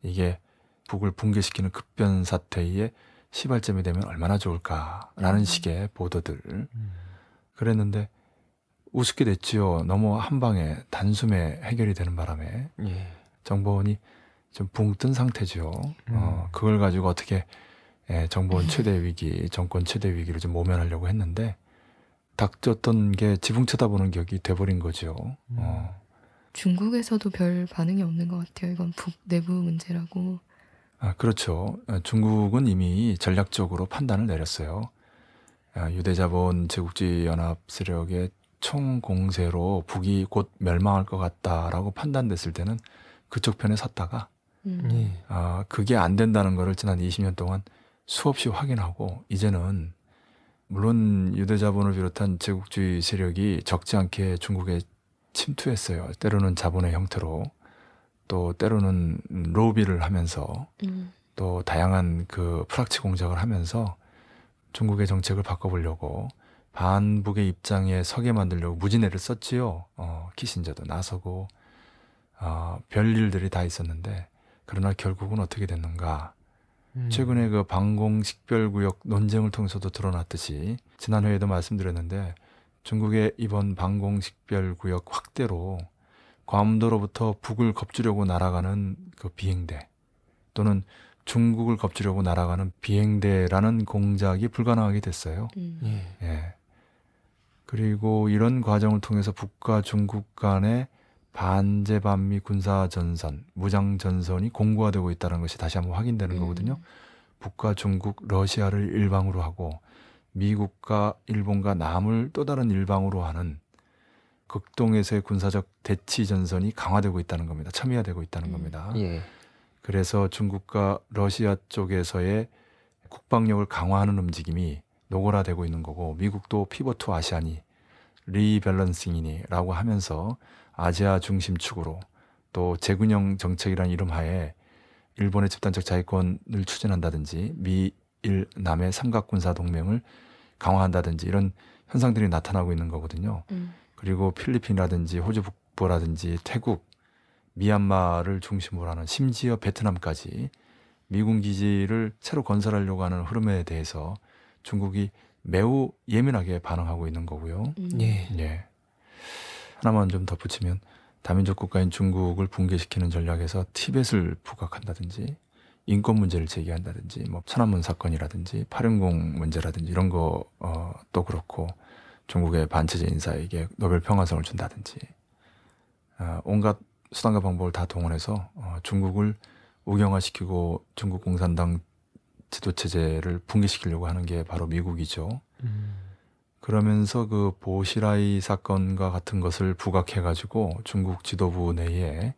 이게 북을 붕괴시키는 급변 사태의 시발점이 되면 얼마나 좋을까라는 음. 식의 보도들 음. 그랬는데 우습게 됐지요. 너무 한 방에 단숨에 해결이 되는 바람에 예. 정보원이 좀 붕 뜬 상태죠. 음. 어, 그걸 가지고 어떻게 예, 정보원 최대 위기, 정권 최대 위기를 좀 모면하려고 했는데 닥쳤던 게 지붕 쳐다보는 격이 돼버린 거죠. 음. 어. 중국에서도 별 반응이 없는 것 같아요. 이건 북 내부 문제라고. 아, 그렇죠. 아, 중국은 이미 전략적으로 판단을 내렸어요. 아, 유대자본 제국주의 연합 세력의 총공세로 북이 곧 멸망할 것 같다라고 판단됐을 때는 그쪽 편에 섰다가 음. 예. 아, 그게 안 된다는 것을 지난 20년 동안 수없이 확인하고 이제는 물론 유대 자본을 비롯한 제국주의 세력이 적지 않게 중국에 침투했어요. 때로는 자본의 형태로 또 때로는 로비를 하면서 음. 또 다양한 그 프락치 공작을 하면서 중국의 정책을 바꿔보려고 반북의 입장에 서게 만들려고 무진애를 썼지요. 어, 키신저도 나서고 어, 별일들이 다 있었는데 그러나 결국은 어떻게 됐는가? 음. 최근에 그 방공 식별구역 논쟁을 통해서도 드러났듯이 지난 회에도 말씀드렸는데 중국의 이번 방공 식별구역 확대로 괌도로부터 북을 겁주려고 날아가는 그 비행대 또는 중국을 겁주려고 날아가는 비행대라는 공작이 불가능하게 됐어요. 음. 예. 예. 그리고 이런 과정을 통해서 북과 중국 간의 반제 반미 군사 전선, 무장 전선이 공고화되고 있다는 것이 다시 한번 확인되는 음. 거거든요. 북과 중국, 러시아를 일방으로 하고 미국과 일본과 남을 또 다른 일방으로 하는 극동에서의 군사적 대치 전선이 강화되고 있다는 겁니다. 참여되고 있다는 음. 겁니다. 예. 그래서 중국과 러시아 쪽에서의 국방력을 강화하는 움직임이 노골화되고 있는 거고 미국도 피버투 아시아니 리밸런싱이니라고 하면서 아시아 중심축으로 또재군형 정책이라는 이름 하에 일본의 집단적 자위권을 추진한다든지 미일 남의 삼각군사 동맹을 강화한다든지 이런 현상들이 나타나고 있는 거거든요. 음. 그리고 필리핀이라든지 호주 북부라든지 태국, 미얀마를 중심으로 하는 심지어 베트남까지 미군 기지를 새로 건설하려고 하는 흐름에 대해서 중국이 매우 예민하게 반응하고 있는 거고요. 음. 예. 예. 하나만 좀 덧붙이면 다민족 국가인 중국을 붕괴시키는 전략에서 티벳을 부각한다든지 인권 문제를 제기한다든지 뭐 천안문 사건이라든지 파룬공 문제라든지 이런 거도 어, 그렇고 중국의 반체제 인사에게 노벨 평화상을 준다든지 어, 온갖 수단과 방법을 다 동원해서 어, 중국을 우경화시키고 중국 공산당 지도체제를 붕괴시키려고 하는 게 바로 미국이죠. 음. 그러면서 그 보시라이 사건과 같은 것을 부각해 가지고 중국 지도부 내에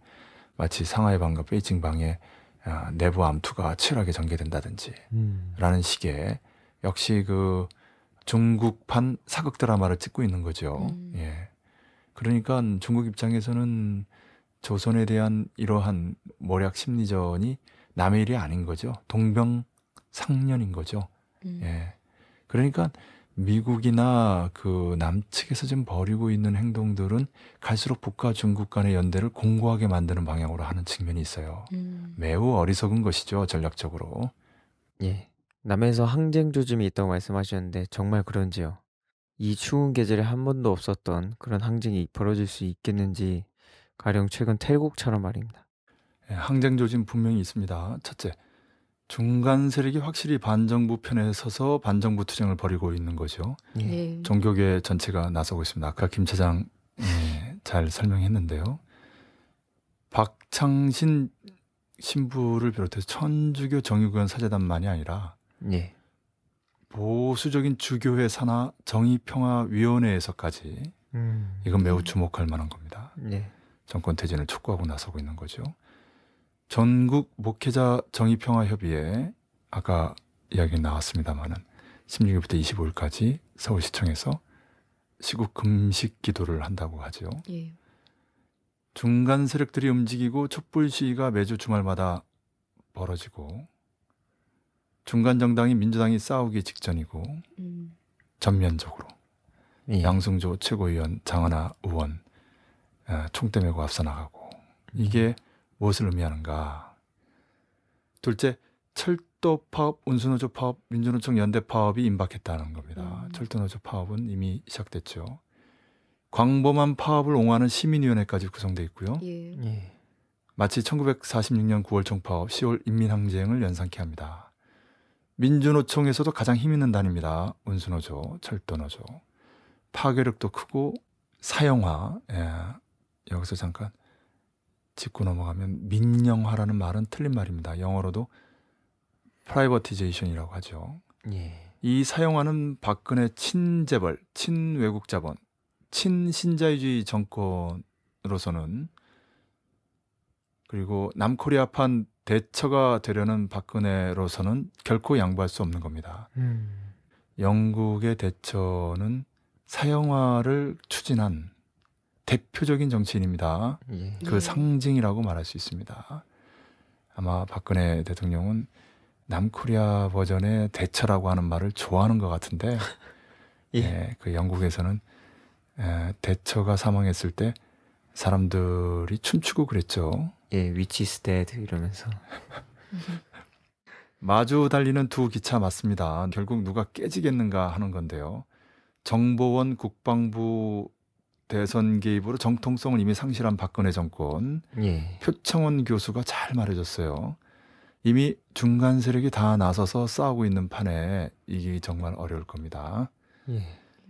마치 상하이 방과 베이징 방에 아, 내부 암투가 치열하게 전개된다든지 음. 라는 식의 역시 그 중국판 사극 드라마를 찍고 있는 거죠. 음. 예. 그러니까 중국 입장에서는 조선에 대한 이러한 모략 심리전이 남의 일이 아닌 거죠. 동병 상련인 거죠. 음. 예. 그러니까 미국이나 그 남측에서 지금 벌이고 있는 행동들은 갈수록 북과 중국 간의 연대를 공고하게 만드는 방향으로 하는 측면이 있어요. 음. 매우 어리석은 것이죠, 전략적으로. 예. 남에서 항쟁 조짐이 있다고 말씀하셨는데 정말 그런지요. 이 추운 계절에 한 번도 없었던 그런 항쟁이 벌어질 수 있겠는지 가령 최근 태국처럼 말입니다. 예, 항쟁 조짐 분명히 있습니다. 첫째, 중간 세력이 확실히 반정부 편에 서서 반정부 투쟁을 벌이고 있는 거죠. 예. 네. 종교계 전체가 나서고 있습니다. 아까 김 차장 네, 잘 설명했는데요. 박창신 신부를 비롯해서 천주교 정의구현 사제단만이 아니라 네. 보수적인 주교회 산하 정의평화위원회에서까지 음. 이건 매우 주목할 만한 겁니다. 정권 퇴진을 촉구하고 나서고 있는 거죠. 전국 목회자 정의평화협의회 아까 이야기 나왔습니다만은 16일부터 25일까지 서울시청에서 시국 금식 기도를 한다고 하죠. 예. 중간 세력들이 움직이고 촛불 시위가 매주 주말마다 벌어지고 중간 정당이 민주당이 싸우기 직전이고 음. 전면적으로 예. 양승조 최고위원 장하나 의원 총대메고 앞서 나가고 이게 음. 무엇을 의미하는가? 둘째, 철도 파업, 운수노조 파업, 민주노총 연대 파업이 임박했다는 겁니다. 음. 철도노조 파업은 이미 시작됐죠. 광범한 파업을 옹호하는 시민위원회까지 구성돼 있고요. 예. 예. 마치 1946년 9월 총파업, 10월 인민항쟁을 연상케 합니다. 민주노총에서도 가장 힘있는 단입니다. 운수노조, 철도노조. 파괴력도 크고 사형화. 예. 여기서 잠깐 짚고 넘어가면 민영화라는 말은 틀린 말입니다. 영어로도 프라이버티제이션이라고 하죠. 예. 이 사용하는 박근혜 친재벌, 친외국 자본, 친신자유주의 정권으로서는 그리고 남코리아판 대처가 되려는 박근혜로서는 결코 양보할 수 없는 겁니다. 음. 영국의 대처는 사형화를 추진한 대표적인 정치인입니다. 예. 그 네. 상징이라고 말할 수 있습니다. 아마 박근혜 대통령은 남코리아 버전의 대처라고 하는 말을 좋아하는 것 같은데, 예. 예. 그 영국에서는 예, 대처가 사망했을 때 사람들이 춤추고 그랬죠. 예, 위치 스테드 이러면서. 마주 달리는 두 기차 맞습니다. 결국 누가 깨지겠는가 하는 건데요. 정보원 국방부 대선 개입으로 정통성을 이미 상실한 박근혜 정권 예. 표창원 교수가 잘 말해줬어요. 이미 중간 세력이 다 나서서 싸우고 있는 판에 이게 정말 어려울 겁니다. 예.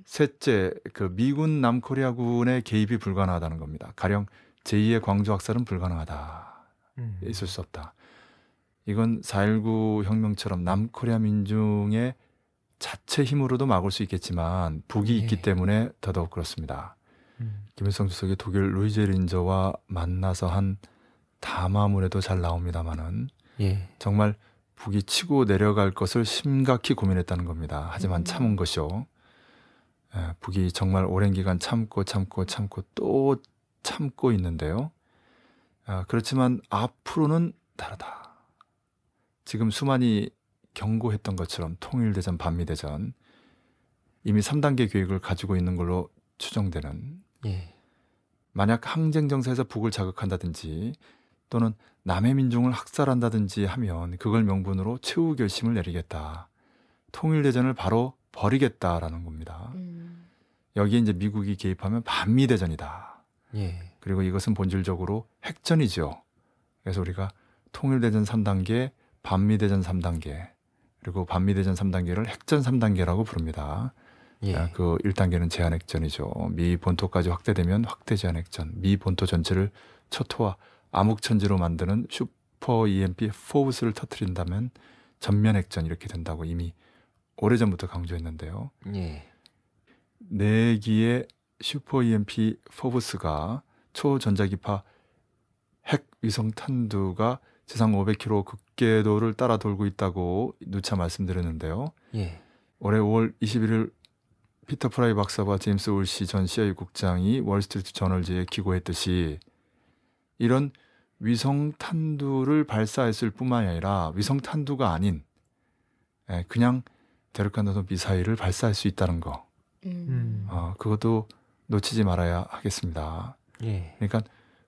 셋째, 그 미군 남코리아군의 개입이 불가능하다는 겁니다. 가령 제2의 광주 학살은 불가능하다. 음. 있을 수 없다. 이건 4.19 혁명처럼 남코리아 민중의 자체 힘으로도 막을 수 있겠지만 북이 예. 있기 때문에 더더욱 그렇습니다. 김일성 주석이 독일 루이제 린저와 만나서 한 담화문에도 잘 나옵니다만은 예. 정말 북이 치고 내려갈 것을 심각히 고민했다는 겁니다. 하지만 음. 참은 것이요. 예, 북이 정말 오랜 기간 참고 참고 참고 또 참고 있는데요. 아, 그렇지만 앞으로는 다르다. 지금 수만이 경고했던 것처럼 통일대전, 반미대전 이미 3단계 계획을 가지고 있는 걸로 추정되는 예. 만약 항쟁 정세에서 북을 자극한다든지 또는 남의 민중을 학살한다든지 하면 그걸 명분으로 최후 결심을 내리겠다. 통일대전을 바로 버리겠다라는 겁니다. 음. 여기에 이제 미국이 개입하면 반미대전이다. 예. 그리고 이것은 본질적으로 핵전이죠. 그래서 우리가 통일대전 3단계, 반미대전 3단계, 그리고 반미대전 3단계를 핵전 3단계라고 부릅니다. 예. 아, 그 1단계는 제한핵전이죠. 미 본토까지 확대되면 확대 제한핵전, 미 본토 전체를 초토화, 암흑천지로 만드는 슈퍼 EMP 포우스를 터뜨린다면 전면 핵전 이렇게 된다고 이미 오래전부터 강조했는데요. 예. 내기의 슈퍼 EMP 포브스가 초전자기파 핵 위성 탄두가 지상 500km 극궤도를 따라 돌고 있다고 누차 말씀드렸는데요. 예. 올해 5월 21일 피터 프라이 박사와 제임스 올시 전 CIA 국장이 월스트리트 저널지에 기고했듯이 이런 위성 탄두를 발사했을 뿐만이 아니라 위성 탄두가 아닌 예, 그냥 대륙간도 미사일을 발사할 수 있다는 거. 음. 어, 그것도 놓치지 말아야 하겠습니다. 예. 그러니까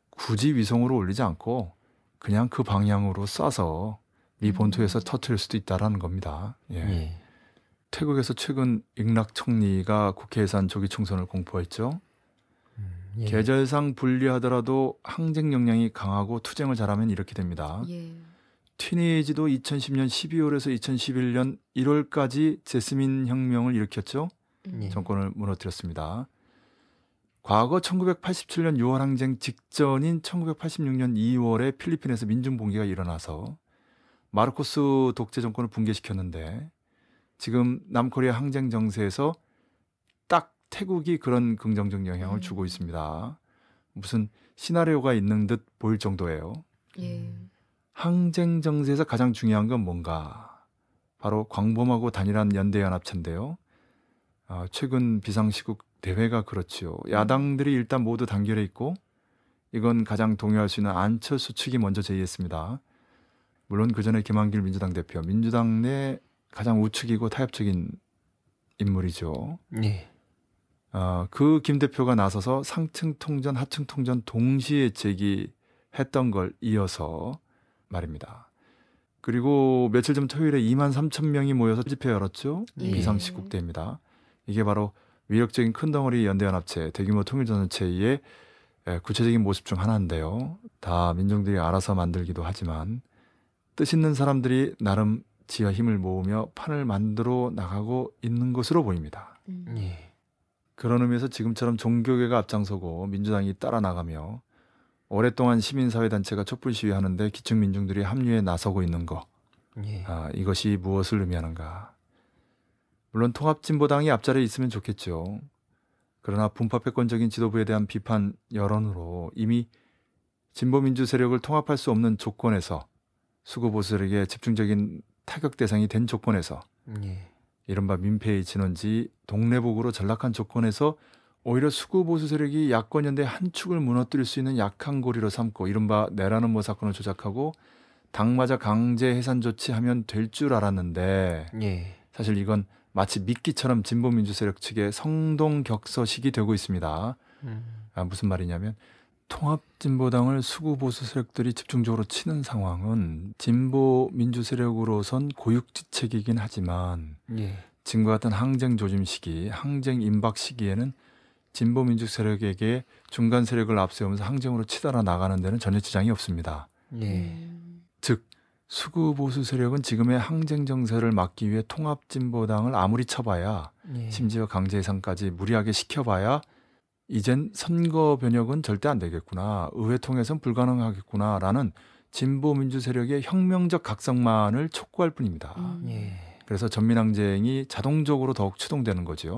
굳이 위성으로 올리지 않고 그냥 그 방향으로 쏴서 미 본토에서 음. 터트릴 수도 있다라는 겁니다. 예. 예. 태국에서 최근 잉락 총리가 국회 예산 조기 총선을 공포했죠. 음, 예. 계절상 불리하더라도 항쟁 역량이 강하고 투쟁을 잘하면 이렇게 됩니다. 예. 튀니지도 2010년 12월에서 2011년 1월까지 제스민 혁명을 일으켰죠. 음. 예. 정권을 무너뜨렸습니다. 과거 1987년 6월 항쟁 직전인 1986년 2월에 필리핀에서 민중 봉기가 일어나서 마르코스 독재 정권을 붕괴시켰는데 지금 남코리아 항쟁 정세에서 딱 태국이 그런 긍정적 영향을 음. 주고 있습니다. 무슨 시나리오가 있는 듯 보일 정도예요. 예. 항쟁 정세에서 가장 중요한 건 뭔가? 바로 광범하고 단일한 연대연합체인데요. 아, 최근 비상시국 대회가 그렇지요. 음. 야당들이 일단 모두 단결해 있고 이건 가장 동요할 수 있는 안철수 측이 먼저 제의했습니다. 물론 그 전에 김한길 민주당 대표, 민주당 내 가장 우측이고 타협적인 인물이죠. 예. 어, 그김 대표가 나서서 상층 통전, 하층 통전 동시에 제기했던 걸 이어서 말입니다. 그리고 며칠 전 토요일에 2만 3천 명이 모여서 집회 열었죠. 예. 비상식국대입니다. 이게 바로 위력적인 큰 덩어리 연대연합체 대규모 통일전체의 구체적인 모습 중 하나인데요. 다 민중들이 알아서 만들기도 하지만 뜻 있는 사람들이 나름 지하 힘을 모으며 판을 만들어 나가고 있는 것으로 보입니다. 음. 예. 그런 의미에서 지금처럼 종교계가 앞장서고 민주당이 따라 나가며 오랫동안 시민사회단체가 촛불 시위하는데 기층 민중들이 합류에 나서고 있는 것. 예. 아, 이것이 무엇을 의미하는가? 물론 통합진보당이 앞자리에 있으면 좋겠죠. 그러나 분파패권적인 지도부에 대한 비판 여론으로 이미 진보민주 세력을 통합할 수 없는 조건에서 수구보수에게 집중적인 타격 대상이 된 조건에서 예. 이른바 민폐의 진원지 동래북으로 전락한 조건에서 오히려 수구 보수 세력이 야권 연대 한 축을 무너뜨릴 수 있는 약한 고리로 삼고 이른바 내라는 뭐 사건을 조작하고 당마자 강제 해산 조치하면 될 줄 알았는데 예. 사실 이건 마치 미끼처럼 진보민주 세력 측의 성동 격서식이 되고 있습니다. 음. 아, 무슨 말이냐면 통합진보당을 수구 보수 세력들이 집중적으로 치는 상황은 진보 민주 세력으로선 고육지책이긴 하지만 예. 지금과 같은 항쟁 조짐 시기, 항쟁 임박 시기에는 진보 민주 세력에게 중간 세력을 앞세우면서 항쟁으로 치달아 나가는 데는 전혀 지장이 없습니다. 예. 즉 수구 보수 세력은 지금의 항쟁 정세를 막기 위해 통합진보당을 아무리 쳐봐야 예. 심지어 강제예상까지 무리하게 시켜봐야 이젠 선거 변혁은 절대 안 되겠구나. 의회 통해선 불가능하겠구나라는 진보 민주 세력의 혁명적 각성만을 촉구할 뿐입니다. 음. 예. 그래서 전민항쟁이 자동적으로 더욱 추동되는 거지요.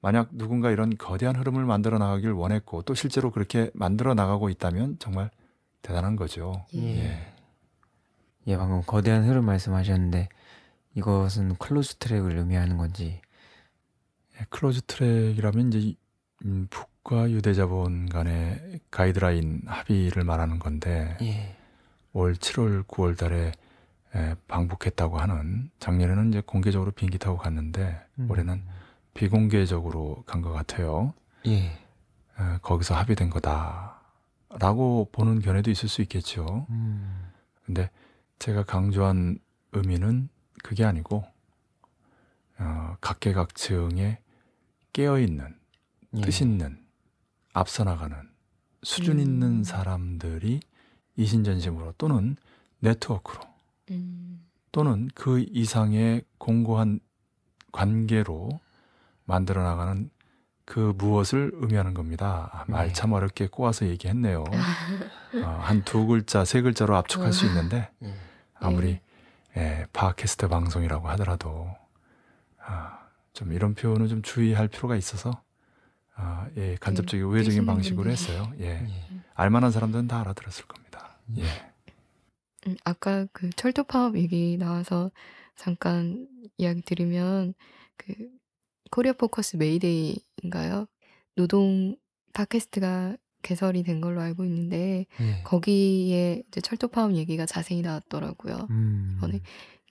만약 누군가 이런 거대한 흐름을 만들어 나가길 원했고 또 실제로 그렇게 만들어 나가고 있다면 정말 대단한 거죠. 예. 예. 예 방금 거대한 흐름 말씀하셨는데 이것은 클로즈 트랙을 의미하는 건지 예, 클로즈 트랙이라면 이제 음, 북과 유대자본 간의 가이드라인 합의를 말하는 건데 예. 올 7월, 9월 달에 방북했다고 하는 작년에는 이제 공개적으로 비행기 타고 갔는데 음. 올해는 비공개적으로 간 것 같아요. 예. 에, 거기서 합의된 거다라고 보는 견해도 있을 수 있겠죠. 음. 근데 제가 강조한 의미는 그게 아니고 어, 각계각층에 깨어 있는 예. 뜻 있는 앞서 나가는 수준 있는 음. 사람들이 이신전심으로 또는 네트워크로 음. 또는 그 이상의 공고한 관계로 만들어 나가는 그 무엇을 의미하는 겁니다. 아, 네. 말참 어렵게 꼬아서 얘기했네요. 어, 한두 글자, 세 글자로 압축할 수 있는데 예. 아무리 네. 예, 팟캐스트 방송이라고 하더라도 아, 좀 이런 표현은 좀 주의할 필요가 있어서 아, 예, 간접적인 그, 네, 우회적인 방식으로 했어요. 예. 예. 알만한 사람들은 다 알아들었을 겁니다. 음. 예. 음, 아까 그 철도 파업 얘기 나와서 잠깐 이야기 드리면 그 코리아 포커스 메이데이인가요? 노동 팟캐스트가 개설이 된 걸로 알고 있는데 예. 거기에 이제 철도 파업 얘기가 자세히 나왔더라고요. 음. 이번에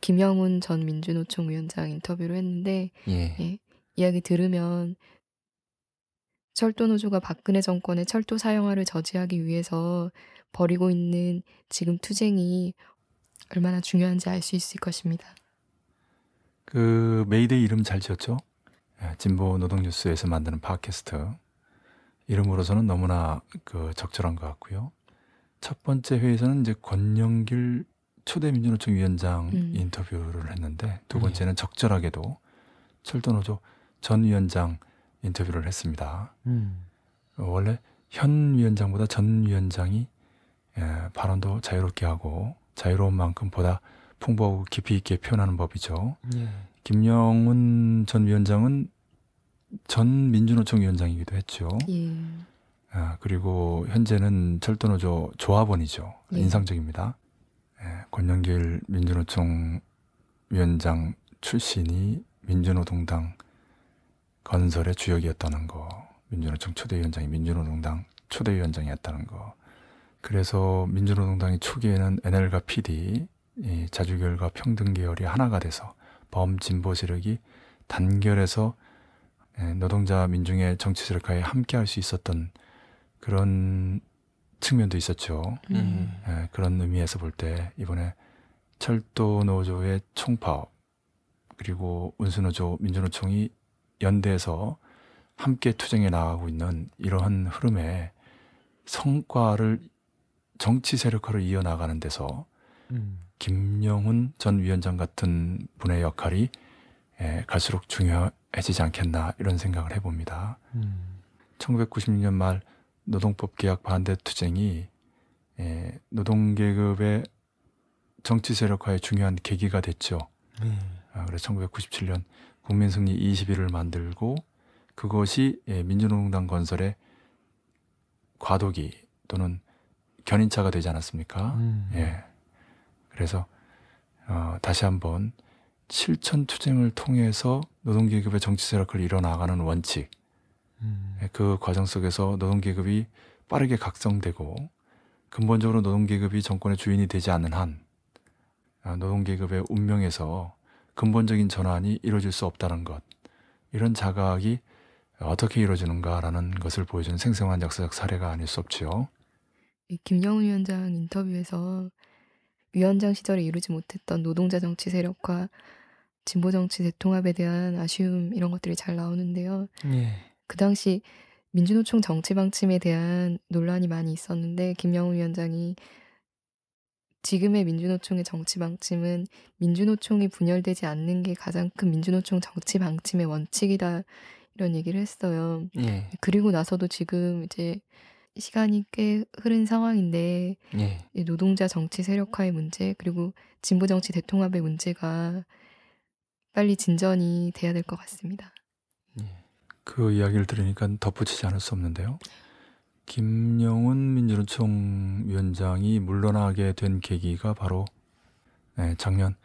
김영훈 전 민주노총 위원장 인터뷰를 했는데 예. 예, 이야기 들으면 철도노조가 박근혜 정권의 철도 사용화를 저지하기 위해서 벌이고 있는 지금 투쟁이 얼마나 중요한지 알 수 있을 것입니다. 그 메이데이 이름 잘 지었죠? 예, 진보 노동뉴스에서 만드는 팟캐스트 이름으로서는 너무나 그 적절한 것 같고요. 첫 번째 회에서는 이제 권영길 초대 민주노총 위원장 음. 인터뷰를 했는데 두 음. 번째는 네. 적절하게도 철도노조 전 위원장 인터뷰를 했습니다. 음. 원래 현 위원장보다 전 위원장이 예, 발언도 자유롭게 하고 자유로운 만큼 보다 풍부하고 깊이 있게 표현하는 법이죠. 예. 김영훈 전 위원장은 전 민주노총 위원장이기도 했죠. 예. 아, 그리고 현재는 철도노조 조합원이죠. 예. 인상적입니다. 예, 권영길 민주노총 위원장 출신이 민주노동당 건설의 주역이었다는 거, 민주노총 초대위원장이 민주노동당 초대위원장이었다는 거. 그래서 민주노동당이 초기에는 NL과 PD, 자주결과 평등계열이 하나가 돼서 범진보 세력이 단결해서 예, 노동자 민중의 정치 세력과에 함께할 수 있었던 그런 측면도 있었죠. 음. 예, 그런 의미에서 볼 때 이번에 철도 노조의 총파업 그리고 운수노조 민주노총이 연대해서 함께 투쟁해 나가고 있는 이러한 흐름에 성과를 정치 세력화로 이어나가는 데서 음. 김영훈 전 위원장 같은 분의 역할이 예, 갈수록 중요해지지 않겠나 이런 생각을 해봅니다. 음. 1996년 말 노동법 개혁 반대 투쟁이 예, 노동계급의 정치 세력화의 중요한 계기가 됐죠. 음. 아, 그래서 1997년 국민승리 20일을 만들고 그것이 예, 민주노동당 건설의 과도기 또는 견인차가 되지 않았습니까? 음. 예. 그래서 어, 다시 한번 실천 투쟁을 통해서 노동계급의 정치 세력을 이뤄나가는 원칙 음. 예, 그 과정 속에서 노동계급이 빠르게 각성되고 근본적으로 노동계급이 정권의 주인이 되지 않는 한 아, 노동계급의 운명에서 근본적인 전환이 이루어질 수 없다는 것, 이런 자각이 어떻게 이루어지는가라는 것을 보여준 생생한 역사적 사례가 아닐 수 없지요. 김영훈 위원장 인터뷰에서 위원장 시절에 이루지 못했던 노동자 정치 세력과 진보 정치 대통합에 대한 아쉬움 이런 것들이 잘 나오는데요. 예. 그 당시 민주노총 정치 방침에 대한 논란이 많이 있었는데 김영훈 위원장이 지금의 민주노총의 정치 방침은 민주노총이 분열되지 않는 게 가장 큰 민주노총 정치 방침의 원칙이다 이런 얘기를 했어요. 예. 그리고 나서도 지금 이제 시간이 꽤 흐른 상황인데 예. 노동자 정치 세력화의 문제 그리고 진보 정치 대통합의 문제가 빨리 진전이 돼야 될 것 같습니다. 예. 그 이야기를 들으니까 덧붙이지 않을 수 없는데요. 김영훈 민주노총 위원장이 물러나게 된 계기가 바로 예, 작년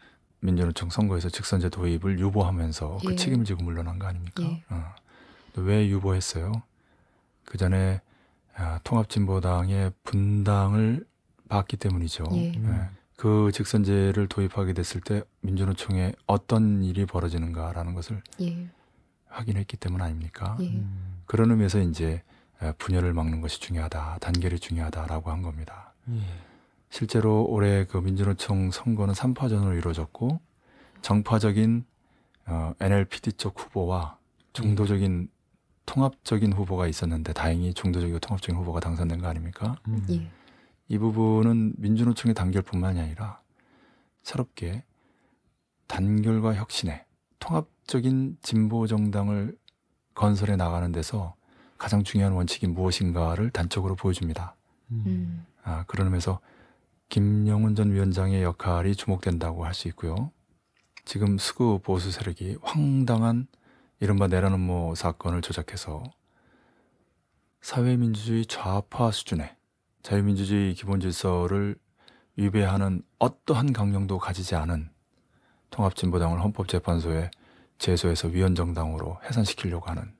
민주노총 선거에서 직선제 도입을 유보하면서 그 예. 그책임 지고 물러난 거 아닙니까? 예. 어. 왜 유보했어요? 그 전에 아, 통합진보당의 분당을 봤기 때문이죠. 예. 네. 그 직선제를 도입하게 됐을 때 민주노총에 어떤 일이 벌어지는가라는 것을 예. 확인했기 때문 아닙니까? 음. 그런 의미에서 이제 분열을 막는 것이 중요하다, 단결이 중요하다라고 한 겁니다. 예. 실제로 올해 그 민주노총 선거는 3파전으로 이루어졌고 정파적인 어, NLPD 쪽 후보와 중도적인 예. 통합적인 후보가 있었는데 다행히 중도적이고 통합적인 후보가 당선된 거 아닙니까? 음. 예. 이 부분은 민주노총의 단결뿐만이 아니라 새롭게 단결과 혁신에 통합적인 진보 정당을 건설해 나가는 데서 가장 중요한 원칙이 무엇인가를 단적으로 보여줍니다. 음. 음. 아, 그런 의미에서 김영훈 전 위원장의 역할이 주목된다고 할 수 있고요. 지금 수구 보수 세력이 황당한 이른바 내란음모 사건을 조작해서 사회민주주의 좌파 수준의 자유민주주의 기본 질서를 위배하는 어떠한 강령도 가지지 않은 통합진보당을 헌법재판소에 제소해서 위헌정당으로 해산시키려고 하는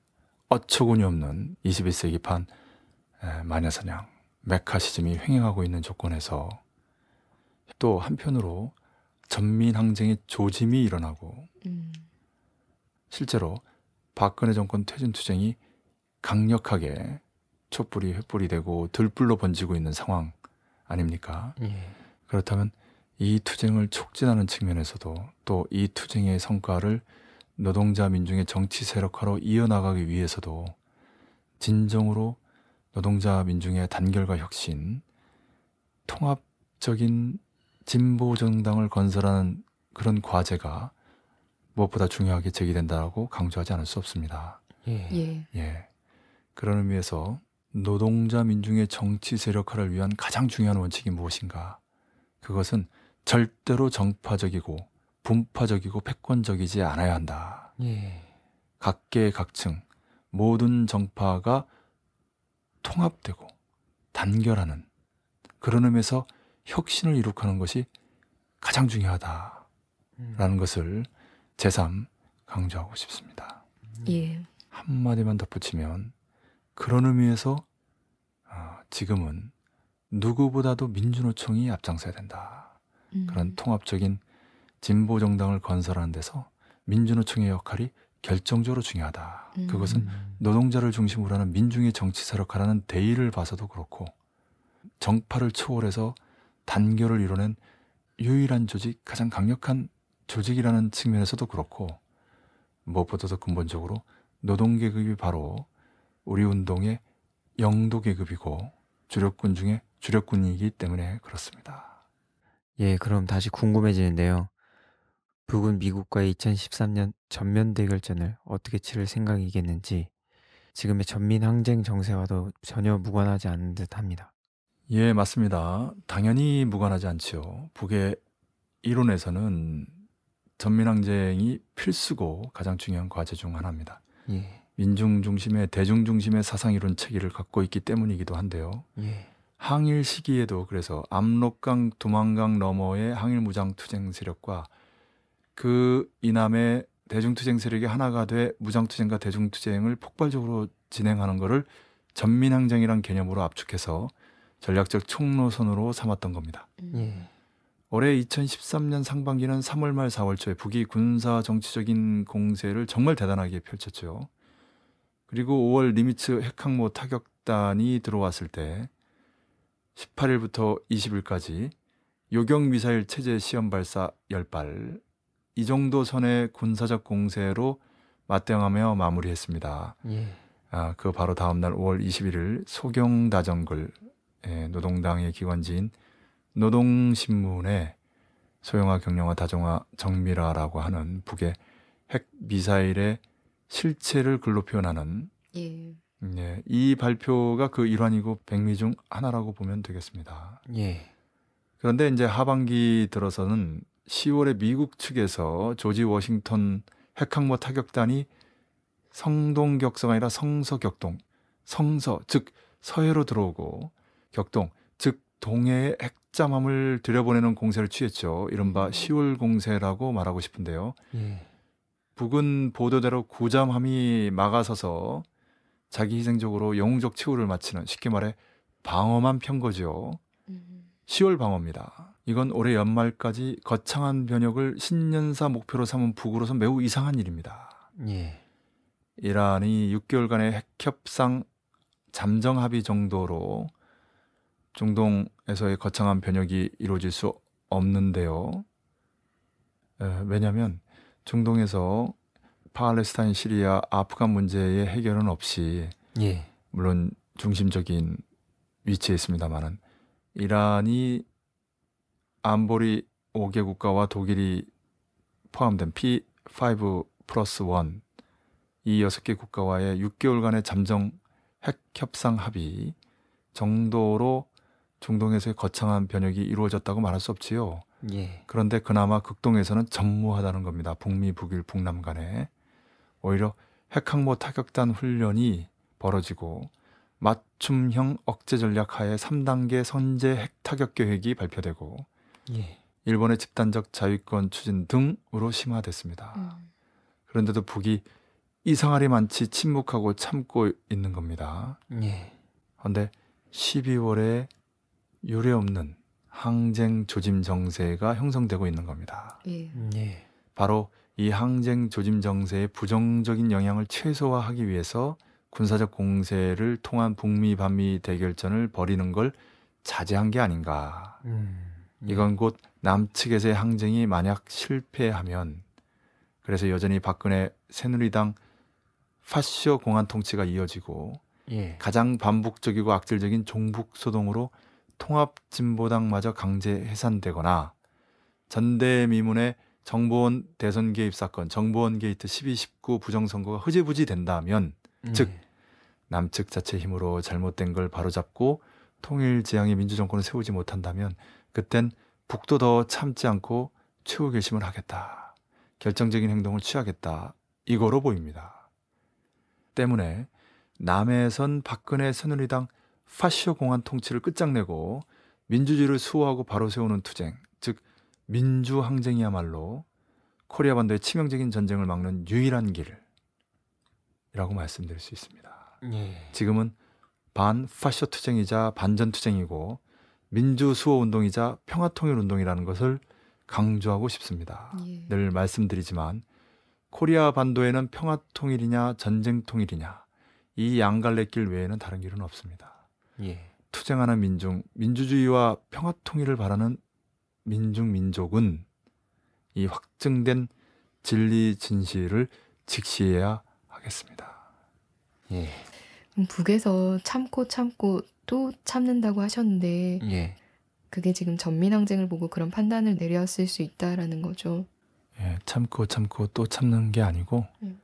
어처구니 없는 21세기판 마녀사냥, 메카시즘이 횡행하고 있는 조건에서 또 한편으로 전민항쟁의 조짐이 일어나고 음. 실제로 박근혜 정권 퇴진투쟁이 강력하게 촛불이 횃불이 되고 들불로 번지고 있는 상황 아닙니까? 예. 그렇다면 이 투쟁을 촉진하는 측면에서도 또 이 투쟁의 성과를 노동자 민중의 정치 세력화로 이어나가기 위해서도 진정으로 노동자 민중의 단결과 혁신, 통합적인 진보 정당을 건설하는 그런 과제가 무엇보다 중요하게 제기된다고 강조하지 않을 수 없습니다. 예. 예. 예. 그런 의미에서 노동자 민중의 정치 세력화를 위한 가장 중요한 원칙이 무엇인가? 그것은 절대로 정파적이고 분파적이고 패권적이지 않아야 한다. 예. 각계 각층 모든 정파가 통합되고 단결하는 그런 의미에서 혁신을 이룩하는 것이 가장 중요하다라는 음. 것을 제삼 강조하고 싶습니다. 예. 한마디만 덧붙이면 그런 의미에서 어, 지금은 누구보다도 민주노총이 앞장서야 된다. 음. 그런 통합적인 진보 정당을 건설하는 데서 민주노총의 역할이 결정적으로 중요하다. 음. 그것은 음. 노동자를 중심으로 하는 민중의 정치 세력화라는 대의를 봐서도 그렇고 정파를 초월해서 단결을 이뤄낸 유일한 조직, 가장 강력한 조직이라는 측면에서도 그렇고 무엇보다도 근본적으로 노동 계급이 바로 우리 운동의 영도 계급이고 주력군 중에 주력군이기 때문에 그렇습니다. 예, 그럼 다시 궁금해지는데요. 북은 미국과의 2013년 전면 대결전을 어떻게 치를 생각이겠는지 지금의 전민 항쟁 정세와도 전혀 무관하지 않은 듯합니다. 예, 맞습니다. 당연히 무관하지 않지요. 북의 이론에서는 전민 항쟁이 필수고 가장 중요한 과제 중 하나입니다. 예. 민중 중심의 대중 중심의 사상 이론 체계를 갖고 있기 때문이기도 한데요. 예. 항일 시기에도 그래서 압록강 두만강 너머의 항일 무장 투쟁 세력과 그 이남의 대중투쟁 세력이 하나가 돼 무장투쟁과 대중투쟁을 폭발적으로 진행하는 것을 전민항쟁이란 개념으로 압축해서 전략적 총노선으로 삼았던 겁니다. 음. 예. 올해 2013년 상반기는 3월 말 4월 초에 북이 군사 정치적인 공세를 정말 대단하게 펼쳤죠. 그리고 5월 리미츠 핵항모 타격단이 들어왔을 때 18일부터 20일까지 요격 미사일 체제 시험 발사 10발, 이 정도 선의 군사적 공세로 맞대응하며 마무리했습니다. 예. 아, 그 바로 다음 날 5월 21일 소경다정글 예, 노동당의 기관지인 노동신문에 소영화경영화다정화정밀화라고 하는 북의 핵 미사일의 실체를 글로 표현하는 예. 예, 이 발표가 그 일환이고 백미 중 하나라고 보면 되겠습니다. 예. 그런데 이제 하반기 들어서는 10월에 미국 측에서 조지 워싱턴 핵항모 타격단이 성동격서 아니라 성서격동, 성서 즉 서해로 들어오고 격동 즉 동해의 핵잠함을 들여보내는 공세를 취했죠. 이른바 10월 음. 공세라고 말하고 싶은데요. 예. 북은 보도대로 고잠함이 막아서서 자기 희생적으로 영웅적 치유를 마치는 쉽게 말해 방어만 편 거죠. 10월 음. 방어입니다. 이건 올해 연말까지 거창한 변혁을 신년사 목표로 삼은 북으로서 매우 이상한 일입니다. 예. 이란이 6개월간의 핵협상 잠정 합의 정도로 중동에서의 거창한 변혁이 이루어질 수 없는데요. 왜냐하면 중동에서 팔레스타인, 시리아, 아프간 문제의 해결은 없이 예. 물론 중심적인 위치에 있습니다만은 이란이 안보리 5개 국가와 독일이 포함된 P5 플러스 1, 이 6개 국가와의 6개월간의 잠정 핵 협상 합의 정도로 중동에서의 거창한 변혁이 이루어졌다고 말할 수 없지요. 예. 그런데 그나마 극동에서는 전무하다는 겁니다. 북미, 북일, 북남 간에. 오히려 핵항모 타격단 훈련이 벌어지고 맞춤형 억제 전략 하에 3단계 선제 핵 타격 계획이 발표되고 예. 일본의 집단적 자위권 추진 등으로 심화됐습니다. 음. 그런데도 북이 이상하리 많지 침묵하고 참고 있는 겁니다. 예. 그런데 12월에 유례없는 항쟁 조짐 정세가 형성되고 있는 겁니다. 예. 예. 바로 이 항쟁 조짐 정세의 부정적인 영향을 최소화하기 위해서 군사적 공세를 통한 북미 반미 대결전을 벌이는 걸 자제한 게 아닌가. 음. 음. 이건 곧 남측에서의 항쟁이 만약 실패하면 그래서 여전히 박근혜 새누리당 파쇼 공안 통치가 이어지고 예. 가장 반복적이고 악질적인 종북 소동으로 통합 진보당마저 강제 해산되거나 전대미문의 정보원 대선 개입 사건, 정보원 게이트 12, 19 부정선거가 흐지부지 된다면 예. 즉 남측 자체 힘으로 잘못된 걸 바로잡고 통일 지향의 민주정권을 세우지 못한다면 그땐 북도 더 참지 않고 최후 결심을 하겠다. 결정적인 행동을 취하겠다. 이거로 보입니다. 때문에 남해에선 박근혜 새누리당 파시오 공안 통치를 끝장내고 민주주의를 수호하고 바로 세우는 투쟁, 즉 민주항쟁이야말로 코리아 반도의 치명적인 전쟁을 막는 유일한 길이라고 말씀드릴 수 있습니다. 예. 지금은 반파쇼 투쟁이자 반전 투쟁이고 민주수호운동이자 평화통일운동이라는 것을 강조하고 싶습니다. 예. 늘 말씀드리지만 코리아 반도에는 평화통일이냐 전쟁통일이냐 이 양갈래길 외에는 다른 길은 없습니다. 예. 투쟁하는 민중, 민주주의와 평화통일을 바라는 민중 민족은 이 확증된 진리 진실을 직시해야 하겠습니다. 예. 북에서 참고 참고 또 참는다고 하셨는데 예. 그게 지금 전민항쟁을 보고 그런 판단을 내렸을 수 있다라는 거죠. 예, 참고 참고 또 참는 게 아니고 음.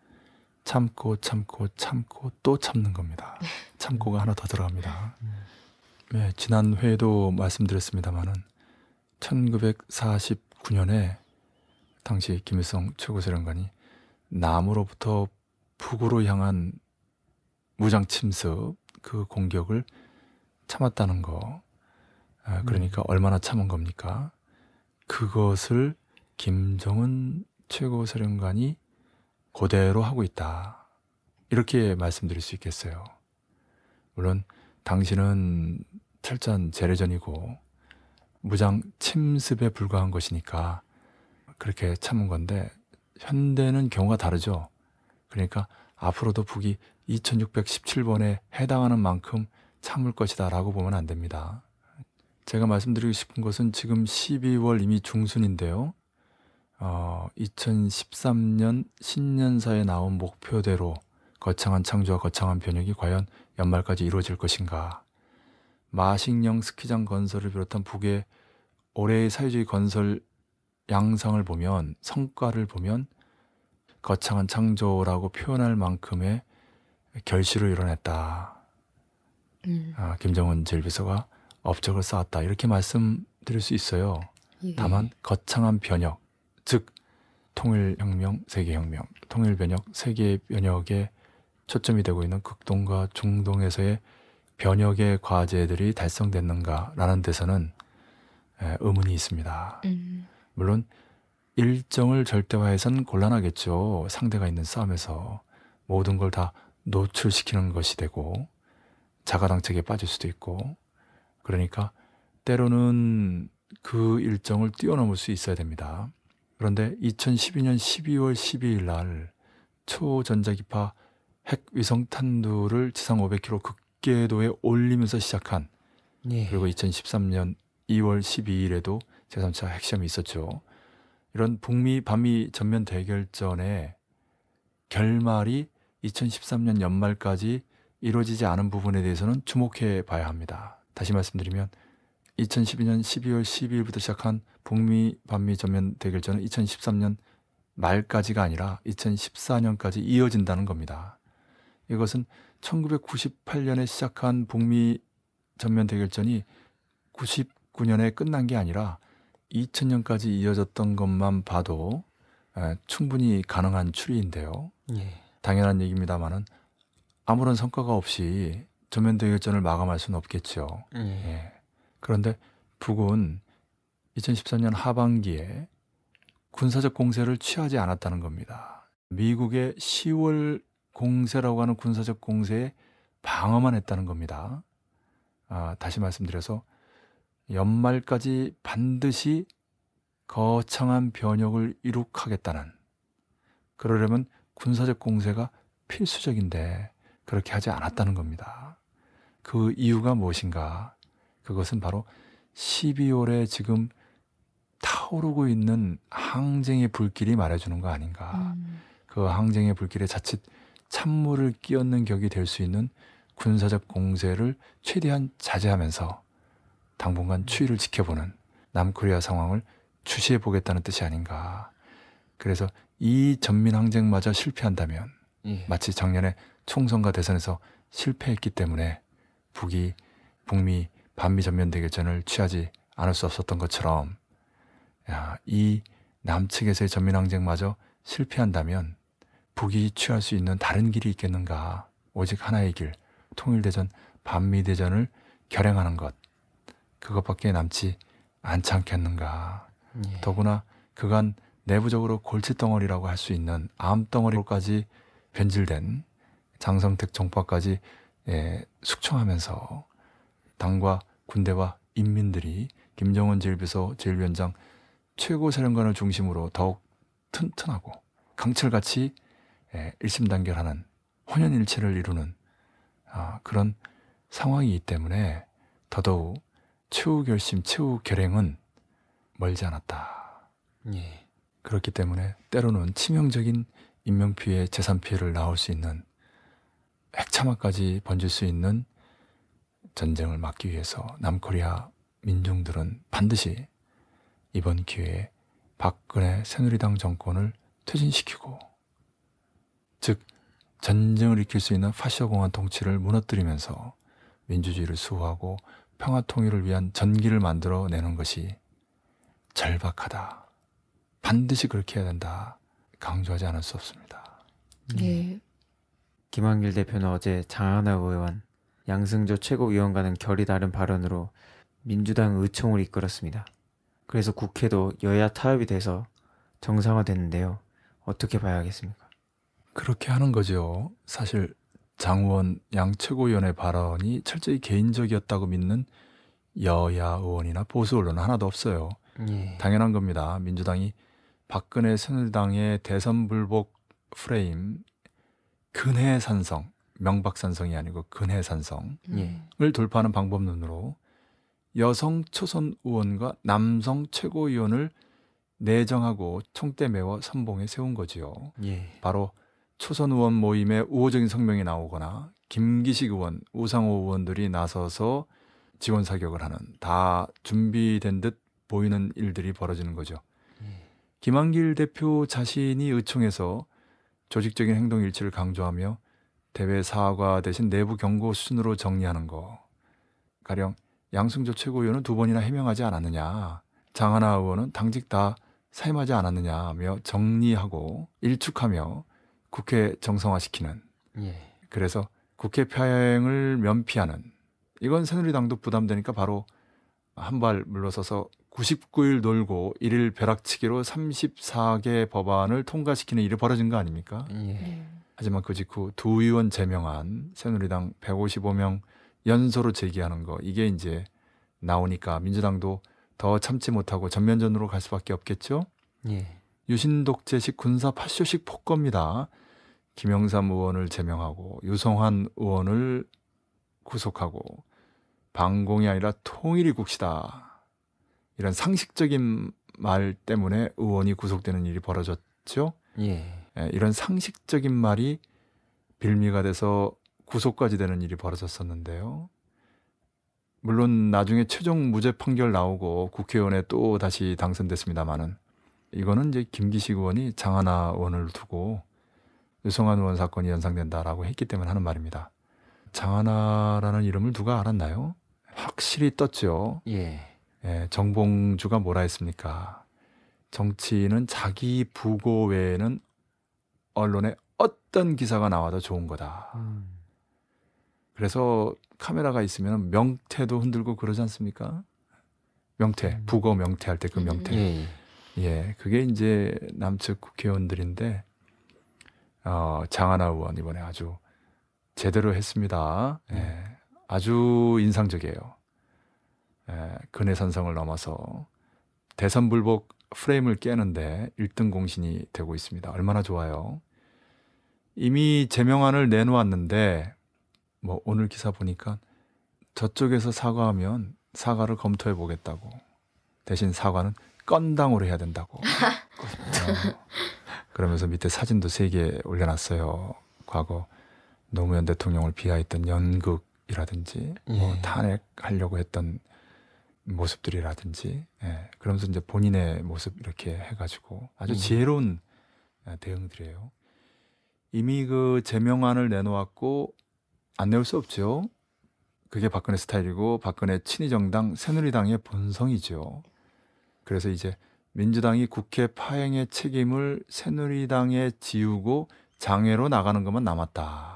참고 참고 참고 또 참는 겁니다. 네. 참고가 하나 더 들어갑니다. 음. 예, 지난 회에도 말씀드렸습니다마는 1949년에 당시 김일성 최고사령관이 남으로부터 북으로 향한 무장 침습 그 공격을 참았다는 거. 아, 음. 그러니까 음. 얼마나 참은 겁니까? 그것을 김정은 최고사령관이 고대로 하고 있다. 이렇게 말씀드릴 수 있겠어요. 물론 당신은 철저한 재래전이고 무장 침습에 불과한 것이니까 그렇게 참은 건데 현대는 경우가 다르죠. 그러니까 앞으로도 북이 2617번에 해당하는 만큼 참을 것이다 라고 보면 안 됩니다. 제가 말씀드리고 싶은 것은 지금 12월 이미 중순인데요. 어, 2013년 신년사에 나온 목표대로 거창한 창조와 거창한 변혁이 과연 연말까지 이루어질 것인가. 마식령 스키장 건설을 비롯한 북의 올해의 사회주의 건설 양상을 보면 성과를 보면 거창한 창조라고 표현할 만큼의 결실을 이뤄냈다. 음. 아, 김정은 제일비서가 업적을 쌓았다 이렇게 말씀드릴 수 있어요. 예. 다만 거창한 변혁, 즉 통일혁명, 세계혁명, 통일변혁, 세계변혁에 초점이 되고 있는 극동과 중동에서의 변혁의 과제들이 달성됐는가라는 데서는 의문이 있습니다. 음. 물론 일정을 절대화해선 곤란하겠죠. 상대가 있는 싸움에서 모든 걸 다 노출시키는 것이 되고 자가당착에 빠질 수도 있고 그러니까 때로는 그 일정을 뛰어넘을 수 있어야 됩니다. 그런데 2012년 12월 12일 날 초전자기파 핵위성탄두를 지상 500km 극계도에 올리면서 시작한 예. 그리고 2013년 2월 12일에도 제3차 핵시험이 있었죠. 이런 북미 반미 전면 대결전의 결말이 2013년 연말까지 이루어지지 않은 부분에 대해서는 주목해 봐야 합니다. 다시 말씀드리면 2012년 12월 12일부터 시작한 북미 반미 전면 대결전은 2013년 말까지가 아니라 2014년까지 이어진다는 겁니다. 이것은 1998년에 시작한 북미 전면 대결전이 99년에 끝난 게 아니라 2000년까지 이어졌던 것만 봐도 충분히 가능한 추리인데요. 예. 당연한 얘기입니다만은 아무런 성과가 없이 전면 대결전을 마감할 수는 없겠죠. 음. 예. 그런데 북은 2014년 하반기에 군사적 공세를 취하지 않았다는 겁니다. 미국의 10월 공세라고 하는 군사적 공세에 방어만 했다는 겁니다. 아, 다시 말씀드려서 연말까지 반드시 거창한 변혁을 이룩하겠다는 그러려면 군사적 공세가 필수적인데 그렇게 하지 않았다는 겁니다. 그 이유가 무엇인가? 그것은 바로 12월에 지금 타오르고 있는 항쟁의 불길이 말해주는 거 아닌가. 음. 그 항쟁의 불길에 자칫 찬물을 끼얹는 격이 될 수 있는 군사적 공세를 최대한 자제하면서 당분간 음. 추이를 지켜보는 남코리아 상황을 주시해 보겠다는 뜻이 아닌가. 그래서 이 전민 항쟁마저 실패한다면 예. 마치 작년에 총선과 대선에서 실패했기 때문에 북이 북미 반미 전면 대결전을 취하지 않을 수 없었던 것처럼 야, 이 남측에서의 전면 항쟁마저 실패한다면 북이 취할 수 있는 다른 길이 있겠는가? 오직 하나의 길, 통일대전, 반미대전을 결행하는 것. 그것밖에 남지 않지 않겠는가. 예. 더구나 그간 내부적으로 골칫덩어리라고 할 수 있는 암덩어리로까지 변질된 장성택 정파까지 예, 숙청하면서 당과 군대와 인민들이 김정은 제일비서 제일위원장 최고사령관을 중심으로 더욱 튼튼하고 강철같이 예, 일심단결하는 혼연일체를 이루는 아, 그런 상황이기 때문에 더더욱 최후 결심, 최후 결행은 멀지 않았다. 예. 그렇기 때문에 때로는 치명적인 인명피해, 재산피해를 낳을 수 있는 핵참화까지 번질 수 있는 전쟁을 막기 위해서 남코리아 민중들은 반드시 이번 기회에 박근혜 새누리당 정권을 퇴진시키고 즉 전쟁을 일으킬 수 있는 파시오공화 통치를 무너뜨리면서 민주주의를 수호하고 평화 통일을 위한 전기를 만들어 내는 것이 절박하다. 반드시 그렇게 해야 된다. 강조하지 않을 수 없습니다. 예. 음. 김한길 대표는 어제 장하나 의원, 양승조 최고위원과는 결이 다른 발언으로 민주당 의총을 이끌었습니다. 그래서 국회도 여야 타협이 돼서 정상화됐는데요. 어떻게 봐야겠습니까? 그렇게 하는 거죠. 사실 장원양 최고위원의 발언이 철저히 개인적이었다고 믿는 여야 의원이나 보수 언론 하나도 없어요. 예. 당연한 겁니다. 민주당이 박근혜 새누리당의 대선 불복 프레임 근해산성, 명박산성이 아니고 근해산성을 예. 돌파하는 방법론으로 여성 초선 의원과 남성 최고위원을 내정하고 총대 메워 선봉에 세운 거지요. 예. 바로 초선 의원 모임에 우호적인 성명이 나오거나 김기식 의원, 우상호 의원들이 나서서 지원 사격을 하는 다 준비된 듯 보이는 일들이 벌어지는 거죠. 예. 김한길 대표 자신이 의총에서 조직적인 행동 일치를 강조하며 대외 사과 대신 내부 경고 순으로 정리하는 거. 가령 양승조 최고위원은 두 번이나 해명하지 않았느냐. 장하나 의원은 당직 다 사임하지 않았느냐며 정리하고 일축하며 국회 정성화시키는. 예. 그래서 국회 파행을 면피하는. 이건 새누리당도 부담되니까 바로 한 발 물러서서 99일 놀고 1일 벼락치기로 34개 법안을 통과시키는 일이 벌어진 거 아닙니까? 예. 네. 하지만 그 직후 두 의원 제명한 새누리당 155명 연소로 제기하는 거 이게 이제 나오니까 민주당도 더 참지 못하고 전면전으로 갈 수밖에 없겠죠. 예. 유신 독재식 군사 파쇼식 폭거입니다. 김영삼 의원을 제명하고 유성환 의원을 구속하고 방공이 아니라 통일이 국시다 이런 상식적인 말 때문에 의원이 구속되는 일이 벌어졌죠. 예. 예, 이런 상식적인 말이 빌미가 돼서 구속까지 되는 일이 벌어졌었는데요. 물론 나중에 최종 무죄 판결 나오고 국회의원에 또 다시 당선됐습니다마는 이거는 이제 김기식 의원이 장하나 의원을 두고 유성환 의원 사건이 연상된다라고 했기 때문에 하는 말입니다. 장하나라는 이름을 누가 알았나요? 확실히 떴죠. 예. 예, 정봉주가 뭐라 했습니까? 정치인은 자기 부고 외에는 언론에 어떤 기사가 나와도 좋은 거다. 음. 그래서 카메라가 있으면 명태도 흔들고 그러지 않습니까? 명태, 음. 북어 명태 할 때 그 명태. 음. 예. 예, 그게 이제 남측 국회의원들인데 어, 장하나 의원 이번에 아주 제대로 했습니다. 예, 음. 아주 인상적이에요. 예, 근해선성을 넘어서 대선 불복 프레임을 깨는데 1등 공신이 되고 있습니다. 얼마나 좋아요. 이미 제명안을 내놓았는데 뭐 오늘 기사 보니까 저쪽에서 사과하면 사과를 검토해 보겠다고 대신 사과는 건당으로 해야 된다고 그러면서 밑에 사진도 세 개 올려놨어요. 과거 노무현 대통령을 비하했던 연극이라든지 뭐 예. 뭐 탄핵하려고 했던 모습들이라든지 예, 그러면서 이제 본인의 모습 이렇게 해가지고 아주 음. 지혜로운 예, 대응들이에요. 이미 그 제명안을 내놓았고 안 내올 수 없죠. 그게 박근혜 스타일이고 박근혜 친위정당 새누리당의 본성이죠. 그래서 이제 민주당이 국회 파행의 책임을 새누리당에 지우고 장외로 나가는 것만 남았다.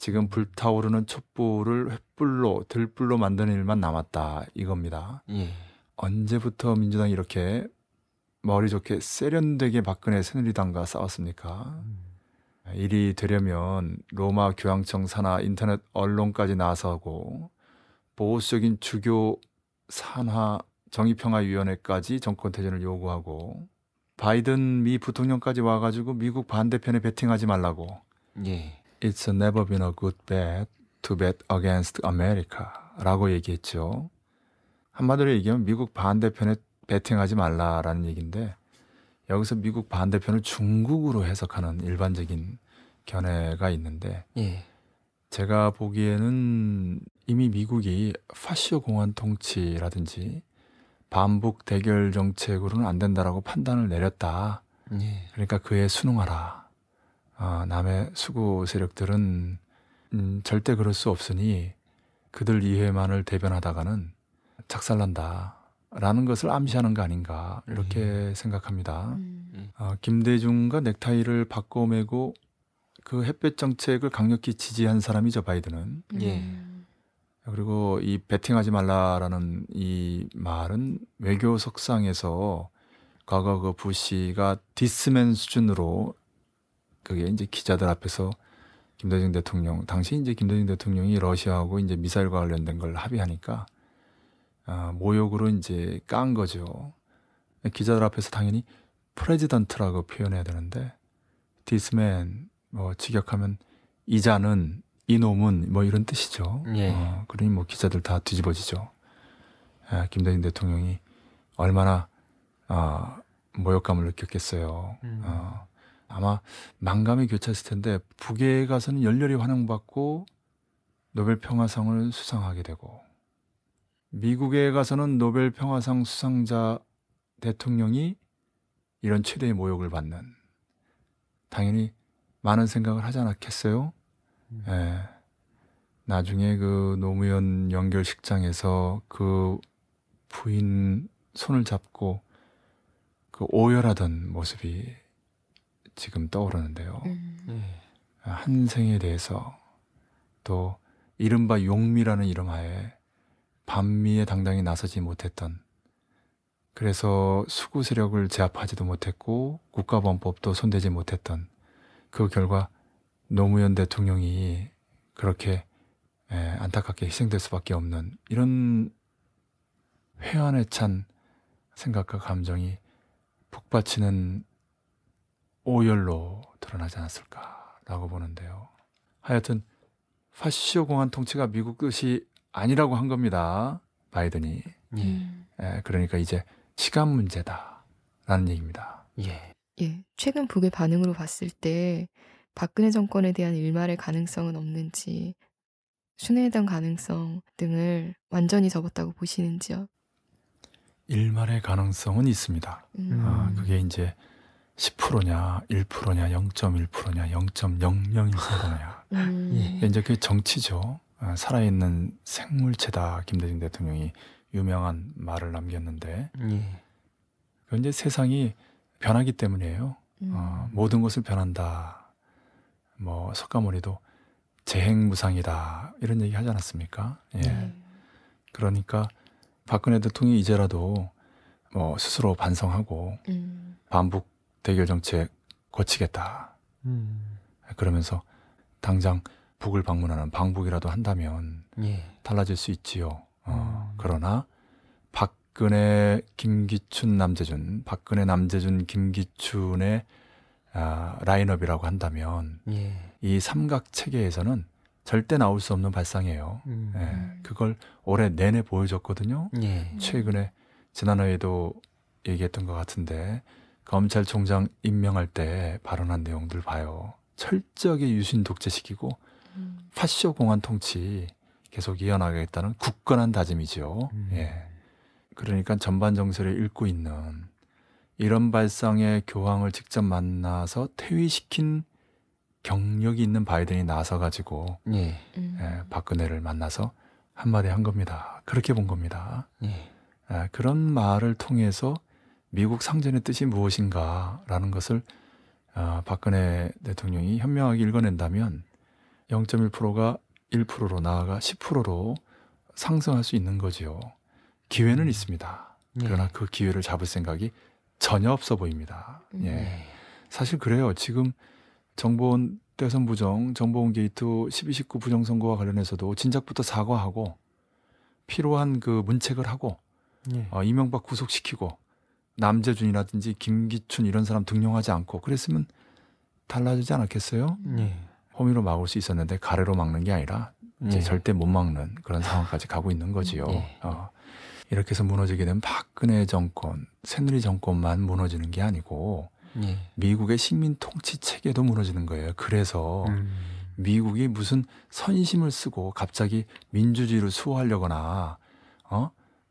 지금 불타오르는 촛불을 횃불로 들불로 만드는 일만 남았다 이겁니다. 예. 언제부터 민주당이 이렇게 머리 좋게 세련되게 박근혜 새누리당과 싸웠습니까? 음. 일이 되려면 로마 교황청 산하 인터넷 언론까지 나서고 보수적인 주교 산하 정의평화위원회까지 정권 퇴진을 요구하고 바이든 미 부통령까지 와가지고 미국 반대편에 베팅하지 말라고 예. It's never been a good bet to bet against America 라고 얘기했죠. 한마디로 얘기하면 미국 반대편에 베팅하지 말라라는 얘기인데 여기서 미국 반대편을 중국으로 해석하는 일반적인 견해가 있는데 예. 제가 보기에는 이미 미국이 파시오 공안 통치라든지 반북 대결 정책으로는 안 된다라고 판단을 내렸다. 예. 그러니까 그에 순응하라. 아, 남의 수구 세력들은 음, 절대 그럴 수 없으니 그들 이해만을 대변하다가는 착살난다 라는 것을 암시하는 거 아닌가 이렇게 음. 생각합니다. 음. 음. 아, 김대중과 넥타이를 바꿔 매고 그 햇볕 정책을 강력히 지지한 사람이죠 바이든은. 예. 음. 그리고 이배팅하지 말라라는 이 말은 외교 석상에서 과거 그 부시가 디스맨 수준으로 그게 이제 기자들 앞에서 김대중 대통령 당시 이제 김대중 대통령이 러시아하고 이제 미사일과 관련된 걸 합의하니까 아, 모욕으로 이제 깐 거죠. 기자들 앞에서 당연히 프레지던트라고 표현해야 되는데 디스맨 뭐 직역하면 이자는 이놈은 뭐 이런 뜻이죠. 예. 어, 그러니 뭐 기자들 다 뒤집어지죠. 아, 김대중 대통령이 얼마나 아, 모욕감을 느꼈겠어요. 음. 어, 아마 만감의 교차했을 텐데 북에 가서는 열렬히 환영받고 노벨 평화상을 수상하게 되고 미국에 가서는 노벨 평화상 수상자 대통령이 이런 최대의 모욕을 받는 당연히 많은 생각을 하지 않았겠어요. 음. 예. 나중에 그 노무현 연결식장에서 그 부인 손을 잡고 그 오열하던 모습이 지금 떠오르는데요. 음. 네. 한생에 대해서 또 이른바 용미라는 이름 하에 반미에 당당히 나서지 못했던 그래서 수구 세력을 제압하지도 못했고 국가범법도 손대지 못했던 그 결과 노무현 대통령이 그렇게 에, 예, 안타깝게 희생될 수밖에 없는 이런 회한에 찬 생각과 감정이 북받치는 오열로 드러나지 않았을까라고 보는데요. 하여튼 파시오 공안 통치가 미국 것이 아니라고 한 겁니다. 바이든이. 예. 예 그러니까 이제 시간 문제다라는 얘기입니다. 예. 예. 최근 북의 반응으로 봤을 때 박근혜 정권에 대한 일말의 가능성은 없는지 순회에 대한 가능성 등을 완전히 접었다고 보시는지요? 일말의 가능성은 있습니다. 음. 아, 그게 이제 10%냐, 1%냐, 0.1%냐, 0.001%냐. 음. 예. 이제 그게 정치죠. 아, 살아있는 생물체다. 김대중 대통령이 유명한 말을 남겼는데, 예. 이제 세상이 변하기 때문이에요. 음. 어, 모든 것을 변한다. 뭐 석가모니도 재행무상이다 이런 얘기 하지 않았습니까? 예. 네. 그러니까 박근혜 대통령이 이제라도 뭐 스스로 반성하고 음. 반복 대결 정책 거치겠다. 음. 그러면서 당장 북을 방문하는 방북이라도 한다면 예. 달라질 수 있지요. 어, 음. 그러나 박근혜, 김기춘, 남재준, 박근혜, 남재준, 김기춘의 아, 라인업이라고 한다면 예. 이 삼각 체계에서는 절대 나올 수 없는 발상이에요. 음. 예, 그걸 올해 내내 보여줬거든요. 예. 최근에 지난해에도 얘기했던 것 같은데 검찰총장 임명할 때 발언한 내용들 봐요. 철저하게 유신 독재시키고 음. 파쇼 공안 통치 계속 이어나가겠다는 굳건한 다짐이죠. 음. 예. 그러니까 전반 정세를 읽고 있는 이런 발상의 교황을 직접 만나서 퇴위시킨 경력이 있는 바이든이 나서 가지고 예. 예, 음. 박근혜를 만나서 한마디 한 겁니다. 그렇게 본 겁니다. 예. 예, 그런 말을 통해서 미국 상전의 뜻이 무엇인가라는 것을 어, 박근혜 대통령이 현명하게 읽어낸다면 0.1%가 1%로 나아가 10%로 상승할 수 있는 거지요. 기회는 음. 있습니다. 예. 그러나 그 기회를 잡을 생각이 전혀 없어 보입니다. 음, 예. 네. 사실 그래요. 지금 정보원 대선 부정, 정보원 게이트 12, 19 부정선거와 관련해서도 진작부터 사과하고 필요한 그 문책을 하고 예. 어, 이명박 구속시키고 남재준이라든지 김기춘 이런 사람 등용하지 않고 그랬으면 달라지지 않았겠어요? 예. 호미로 막을 수 있었는데 가래로 막는 게 아니라 이제 예. 절대 못 막는 그런 상황까지 가고 있는 거지요. 예. 어. 이렇게 해서 무너지게 된 박근혜 정권, 새누리 정권만 무너지는 게 아니고 예. 미국의 식민 통치 체계도 무너지는 거예요. 그래서 음. 미국이 무슨 선심을 쓰고 갑자기 민주주의를 수호하려거나 어?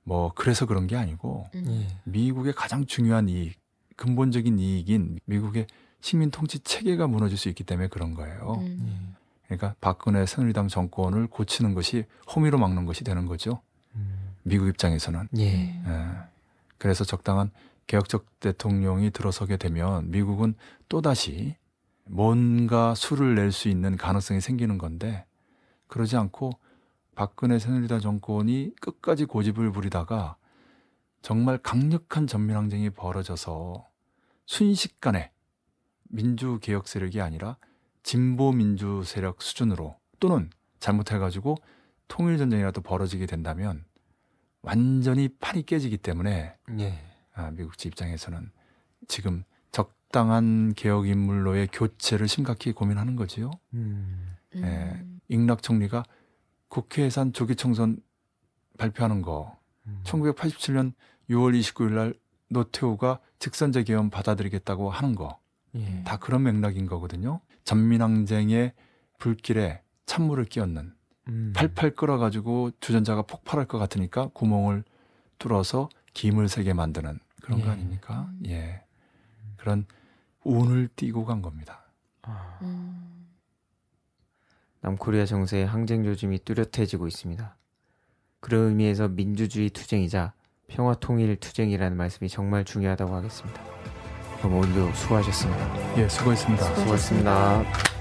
뭐 그래서 그런 게 아니고 음. 예. 미국의 가장 중요한 이익, 근본적인 이익인 미국의 식민 통치 체계가 무너질 수 있기 때문에 그런 거예요. 음. 예. 그러니까 박근혜 새누리당 정권을 고치는 것이 호미로 막는 것이 되는 거죠. 음. 미국 입장에서는. 예. 음. 예. 그래서 적당한 개혁적 대통령이 들어서게 되면 미국은 또다시 뭔가 수를 낼 수 있는 가능성이 생기는 건데 그러지 않고 박근혜 새누리당 정권이 끝까지 고집을 부리다가 정말 강력한 전면항쟁이 벌어져서 순식간에 민주개혁 세력이 아니라 진보 민주 세력 수준으로 또는 잘못해가지고 통일전쟁이라도 벌어지게 된다면 완전히 판이 깨지기 때문에 예. 아, 미국 입장에서는 지금 적당한 개혁 인물로의 교체를 심각히 고민하는 거지요. 음. 예, 잉락 음. 총리가 국회 예산 조기 총선 발표하는 거 음. 1987년 6월 29일 날 노태우가 직선제 개헌 받아들이겠다고 하는 거다 예. 그런 맥락인 거거든요. 전민항쟁의 불길에 찬물을 끼얹는 음. 팔팔 끓어가지고 주전자가 폭발할 것 같으니까 구멍을 뚫어서 김을 세게 만드는 그런 예. 거 아닙니까? 음. 예. 그런 운을 띄고 간 겁니다. 아. 음. 남코리아 정세의 항쟁 요즘이 뚜렷해지고 있습니다. 그런 의미에서 민주주의 투쟁이자 평화 통일 투쟁이라는 말씀이 정말 중요하다고 하겠습니다. 그럼 오늘도 수고하셨습니다. 예, 수고했습니다. 수고하셨습니다. 수고하셨습니다.